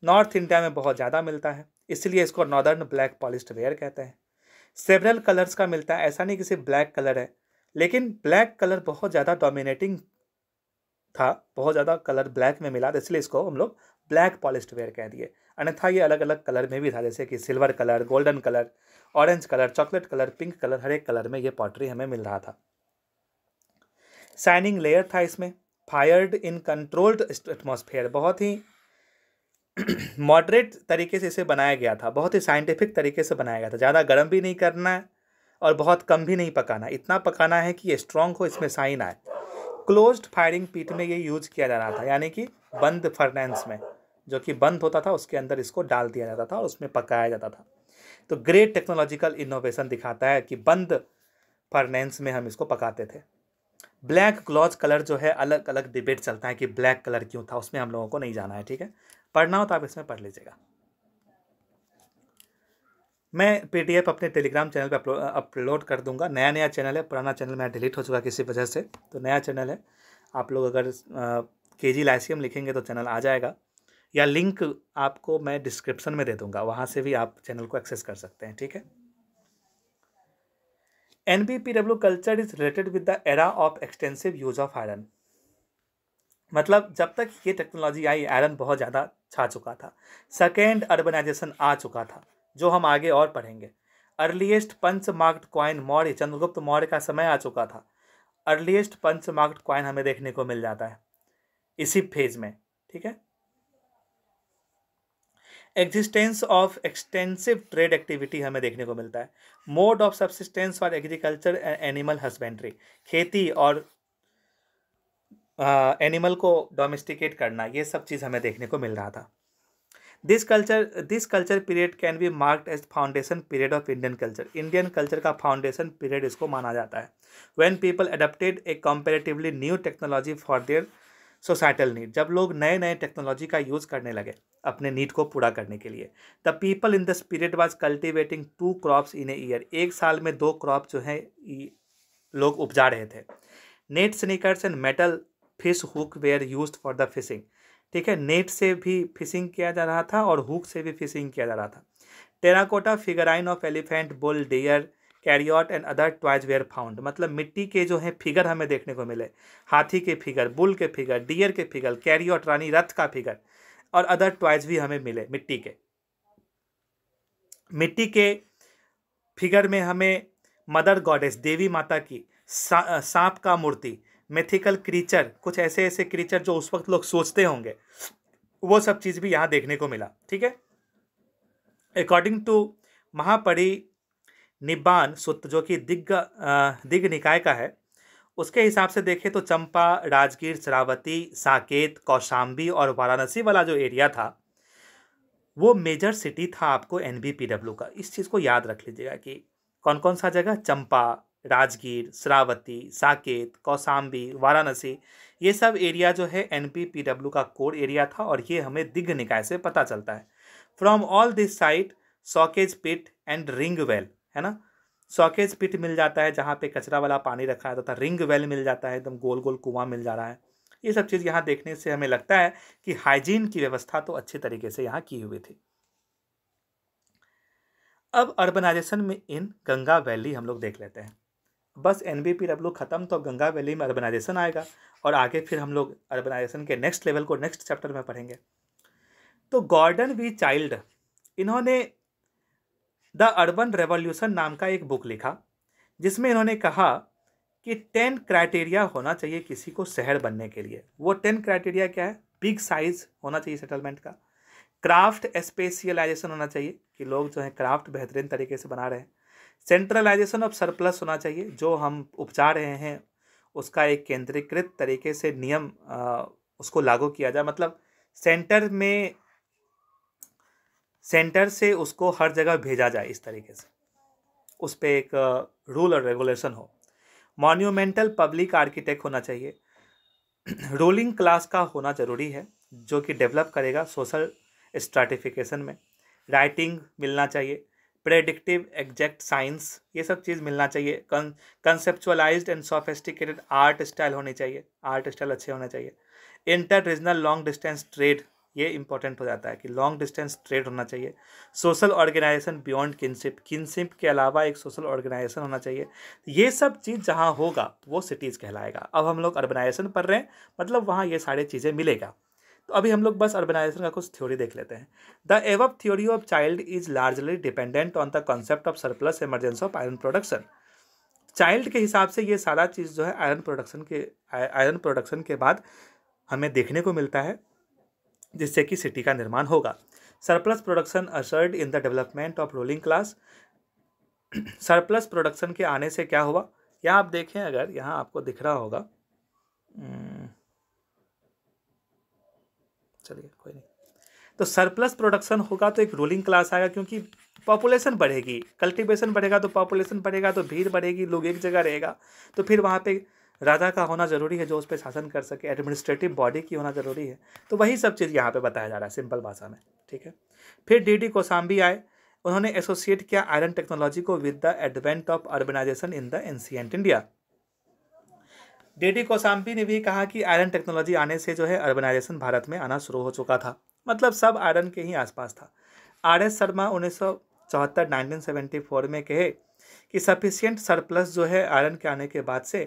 नॉर्थ इंडिया में बहुत ज़्यादा मिलता है इसलिए इसको नॉर्दर्न ब्लैक पॉलिस्ड वेयर कहते हैं सेवरल कलर्स का मिलता है ऐसा नहीं कि सिर्फ ब्लैक कलर है लेकिन ब्लैक कलर बहुत ज़्यादा डोमिनेटिंग था बहुत ज़्यादा कलर ब्लैक में मिला था इसलिए इसको हम लोग ब्लैक पॉलिस्ट वेयर कह दिए अन्यथा ये अलग अलग कलर में भी था जैसे कि silver colour golden colour orange colour chocolate colour pink colour हर एक कलर में ये पॉटरी हमें मिल रहा था साइनिंग लेयर था इसमें फायर्ड इन कंट्रोल्ड एटमोसफेयर बहुत ही मॉडरेट तरीके से इसे बनाया गया था बहुत ही साइंटिफिक तरीके से बनाया गया था ज़्यादा गर्म भी नहीं करना है और बहुत कम भी नहीं पकाना इतना पकाना है कि ये स्ट्रॉन्ग हो इसमें साइन आए क्लोज्ड फायरिंग पीट में ये यूज किया जा रहा था यानी कि बंद फर्नेंस में जो कि बंद होता था उसके अंदर इसको डाल दिया जाता था और उसमें पकाया जाता था तो ग्रेट टेक्नोलॉजिकल इनोवेशन दिखाता है कि बंद फर्नेंस में हम इसको पकाते थे ब्लैक क्लॉज कलर जो है अलग अलग डिबेट चलता है कि ब्लैक कलर क्यों था उसमें हम लोगों को नहीं जाना है ठीक है पढ़ना हो तो आप इसमें पढ़ लीजिएगा मैं पीडीएफ अपने टेलीग्राम चैनल पर अपलोड कर दूंगा नया नया चैनल है पुराना चैनल मैं डिलीट हो चुका किसी वजह से तो नया चैनल है आप लोग अगर के जी लाइसियम लिखेंगे तो चैनल आ जाएगा या लिंक आपको मैं डिस्क्रिप्शन में दे दूंगा वहाँ से भी आप चैनल को एक्सेस कर सकते हैं ठीक है N B P W culture is related with the era of extensive use of iron मतलब जब तक ये टेक्नोलॉजी आई आयरन बहुत ज़्यादा छा चुका था सेकेंड अर्बनाइजेशन आ चुका था जो हम आगे और पढ़ेंगे earliest punch marked coin Maurya Chandragupta Maurya का समय आ चुका था अर्लीस्ट पंच मार्क्ड क्वाइन हमें देखने को मिल जाता है इसी फेज में ठीक है existence of extensive trade activity हमें देखने को मिलता है mode of subsistence for agriculture and animal husbandry खेती और एनिमल को डोमेस्टिकेट करना ये सब चीज़ हमें देखने को मिल रहा था this culture this culture period can be marked as foundation period of Indian culture Indian culture का फाउंडेशन पीरियड इसको माना जाता है when people adapted a comparatively new technology for their societal need जब लोग नए नए टेक्नोलॉजी का यूज़ करने लगे अपने नीड को पूरा करने के लिए the people in this period was cultivating two crops in a year एक साल में दो क्रॉप जो हैं लोग उपजा रहे थे net sinkers and metal fish hook were use for the fishing ठीक है नेट से भी फिशिंग किया जा रहा था और हुक से भी फिशिंग किया जा रहा था terracotta figurine of elephant bull deer chariot and other toys were found मतलब मिट्टी के जो है फिगर हमें देखने को मिले हाथी के फिगर बुल के फिगर डियर के फिगर कैरियॉट रानी रथ का फिगर और अदर टॉयज भी हमें मिले मिट्टी के मिट्टी के फिगर में हमें मदर गॉडेस देवी माता की सा, सांप का मूर्ति मेथिकल क्रीचर कुछ ऐसे ऐसे क्रीचर जो उस वक्त लोग सोचते होंगे वो सब चीज़ भी यहाँ देखने को मिला ठीक है अकॉर्डिंग टू महापरि निबान सूत्र जो कि दिग्ग दिग्ग निकाय का है उसके हिसाब से देखें तो चंपा राजगीर श्रावती साकेत कौशाम्बी और वाराणसी वाला जो एरिया था वो मेजर सिटी था आपको एन का इस चीज़ को याद रख लीजिएगा कि कौन कौन सा जगह चंपा राजगीर श्रावती साकेत कौसाम्बी वाराणसी ये सब एरिया जो है एन का कोर एरिया था और ये हमें दिग्ध निकाय से पता चलता है from all this site soakage pit and ring well है ना सॉकेज पिट मिल जाता है जहाँ पे कचरा वाला पानी रखा है तथा रिंग वेल मिल जाता है एकदम गोल गोल कुआं मिल जा रहा है ये सब चीज़ यहाँ देखने से हमें लगता है कि हाइजीन की व्यवस्था तो अच्छे तरीके से यहाँ की हुई थी अब अर्बनाइजेशन में इन गंगा वैली हम लोग देख लेते हैं बस एन बी पी डब्ल्यू ख़त्म तो गंगा वैली में अर्बनाइजेशन आएगा और आगे फिर हम लोग अर्बनाइजेशन के नेक्स्ट लेवल को नेक्स्ट चैप्टर में पढ़ेंगे तो गॉर्डन वी चाइल्ड इन्होंने द अर्बन रेवोल्यूशन नाम का एक बुक लिखा जिसमें इन्होंने कहा कि टेन क्राइटेरिया होना चाहिए किसी को शहर बनने के लिए वो टेन क्राइटेरिया क्या है बिग साइज होना चाहिए सेटलमेंट का क्राफ्ट स्पेशलाइजेशन होना चाहिए कि लोग जो है क्राफ्ट बेहतरीन तरीके से बना रहे हैं सेंट्रलाइजेशन ऑफ सरप्लस होना चाहिए जो हम उपचार रहे हैं उसका एक केंद्रीकृत तरीके से नियम आ, उसको लागू किया जाए मतलब सेंटर में सेंटर से उसको हर जगह भेजा जाए इस तरीके से उस पर एक रूल और रेगुलेशन हो मॉन्यूमेंटल पब्लिक आर्किटेक्ट होना चाहिए रूलिंग क्लास का होना ज़रूरी है जो कि डेवलप करेगा सोशल स्ट्राटिफिकेशन में राइटिंग मिलना चाहिए प्रेडिक्टिव एग्जैक्ट साइंस ये सब चीज़ मिलना चाहिए conceptualise and sophisticated art style होनी चाहिए आर्ट स्टाइल अच्छे होने चाहिए inter regional long distance trade ये इंपॉर्टेंट हो जाता है कि लॉन्ग डिस्टेंस ट्रेड होना चाहिए social organisation beyond kinship kinship के अलावा एक सोशल ऑर्गेनाइजेशन होना चाहिए ये सब चीज़ जहाँ होगा वो सिटीज़ कहलाएगा अब हम लोग अर्बनाइजेशन पढ़ रहे हैं मतलब वहाँ ये सारी चीज़ें मिलेगा तो अभी हम लोग बस अर्बनाइजेशन का कुछ थ्योरी देख लेते हैं द एव theory of Childe is largely dependent on the concept of surplus emergence of iron production Childe के हिसाब से ये सारा चीज़ जो है आयरन प्रोडक्शन के आयरन प्रोडक्शन के बाद हमें देखने को मिलता है जिससे कि सिटी का निर्माण होगा surplus production assured in the development of ruling class surplus production के आने से क्या हुआ यहाँ आप देखें अगर यहाँ आपको दिख रहा होगा हम्म, चलिए कोई नहीं तो सरप्लस प्रोडक्शन होगा तो एक रूलिंग क्लास आएगा क्योंकि पॉपुलेशन बढ़ेगी कल्टीवेशन बढ़ेगा तो पॉपुलेशन बढ़ेगा तो भीड़ बढ़ेगी लोग एक जगह रहेगा तो फिर वहाँ पे राजा का होना ज़रूरी है जो उस पर शासन कर सके एडमिनिस्ट्रेटिव बॉडी की होना ज़रूरी है तो वही सब चीज़ यहाँ पे बताया जा रहा है सिंपल भाषा में ठीक है फिर डी डी कोसाम्बी आए उन्होंने एसोसिएट किया आयरन टेक्नोलॉजी को with the advent of urbanisation in the ancient India D D Kosambi ने भी कहा कि आयरन टेक्नोलॉजी आने से जो है अर्बनाइजेशन भारत में आना शुरू हो चुका था मतलब सब आयरन के ही आसपास था आर एस शर्मा उन्नीस सौ चौहत्तर नाइनटीन सेवेंटी फोर में कहे कि सफिशियंट सरप्लस जो है आयरन के आने के बाद से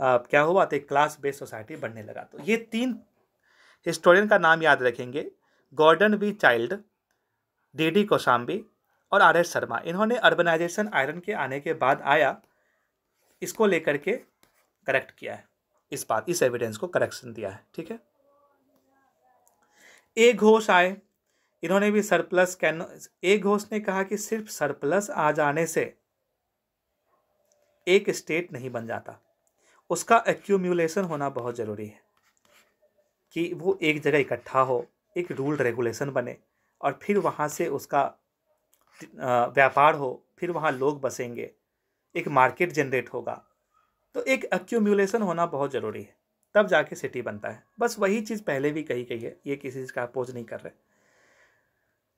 आ, क्या हुआ तो क्लास बेस्ड सोसाइटी बनने लगा तो ये तीन हिस्टोरियन का नाम याद रखेंगे Gordon V Childe D D Kosambi और आर एस शर्मा इन्होंने अर्बनाइजेशन आयरन के आने के बाद आया इसको लेकर के करेक्ट किया है इस बात इस एविडेंस को करेक्शन दिया है ठीक है ए घोष आए इन्होंने भी सरप्लस कैन ए घोष ने कहा कि सिर्फ सरप्लस आ जाने से एक स्टेट नहीं बन जाता उसका एक्यूम्यूलेशन होना बहुत ज़रूरी है कि वो एक जगह इकट्ठा हो एक रूल रेगुलेशन बने और फिर वहाँ से उसका व्यापार हो फिर वहाँ लोग बसेंगे एक मार्केट जनरेट होगा तो एक एक्यूम्यूलेशन होना बहुत ज़रूरी है तब जाके सिटी बनता है बस वही चीज़ पहले भी कही गई है ये किसी चीज़ का अपोज नहीं कर रहे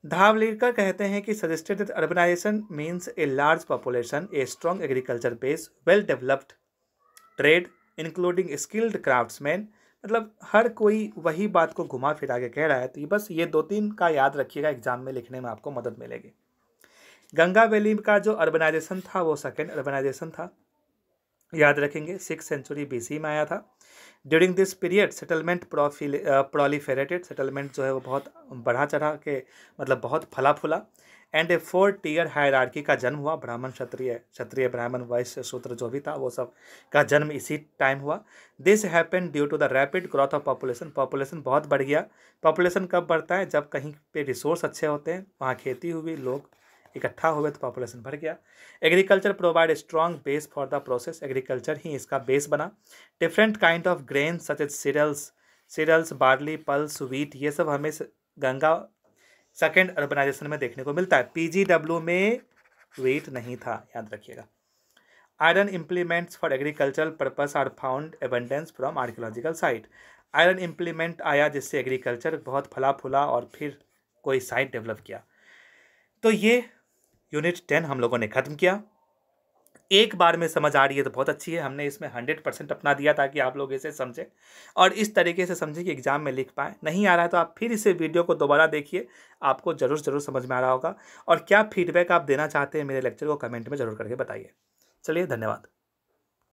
धावलेकर कहते हैं कि suggested urbanisation means a large population a strong agriculture base well developed trade including skilled craftsman मतलब हर कोई वही बात को घुमा फिरा के कह रहा है तो ये बस ये दो तीन का याद रखिएगा एग्जाम में लिखने में आपको मदद मिलेगी गंगा वैली का जो अर्बनाइजेशन था वो सेकेंड अर्बनाइजेशन था याद रखेंगे सिक्स सेंचुरी बी में आया था during this period settlement profile proliferated settlement जो है वो बहुत बढ़ा चढ़ा के मतलब बहुत फला फुला and a four tier hierarchy का जन्म हुआ ब्राह्मण क्षत्रिय क्षत्रिय ब्राह्मण वैश्य सूत्र जो भी था वो सब का जन्म इसी टाइम हुआ this happen due to the rapid growth of population population बहुत बढ़ गया पॉपुलेशन कब बढ़ता है जब कहीं पे रिसोर्स अच्छे होते हैं वहाँ खेती हुई लोग इकट्ठा हुए तो पॉपुलेशन बढ़ गया agriculture provide strong base for the process agriculture ही इसका बेस बना different kind of grain such as cereals cereals barley pulse wheat ये सब हमें गंगा सेकेंड अर्बनाइजेशन में देखने को मिलता है पी में वीट नहीं था याद रखिएगा iron implements for agricultural purpose are found abundance from archaeological site iron implement आया जिससे एग्रीकल्चर बहुत फला फूला और फिर कोई साइट डेवलप किया तो ये यूनिट टेन हम लोगों ने ख़त्म किया एक बार में समझ आ रही है तो बहुत अच्छी है हमने इसमें हंड्रेड परसेंट अपना दिया ताकि आप लोग इसे समझें और इस तरीके से समझें कि एग्ज़ाम में लिख पाएँ नहीं आ रहा है तो आप फिर इसे वीडियो को दोबारा देखिए आपको ज़रूर ज़रूर समझ में आ रहा होगा और क्या फीडबैक आप देना चाहते हैं मेरे लेक्चर को कमेंट में ज़रूर करके बताइए चलिए धन्यवाद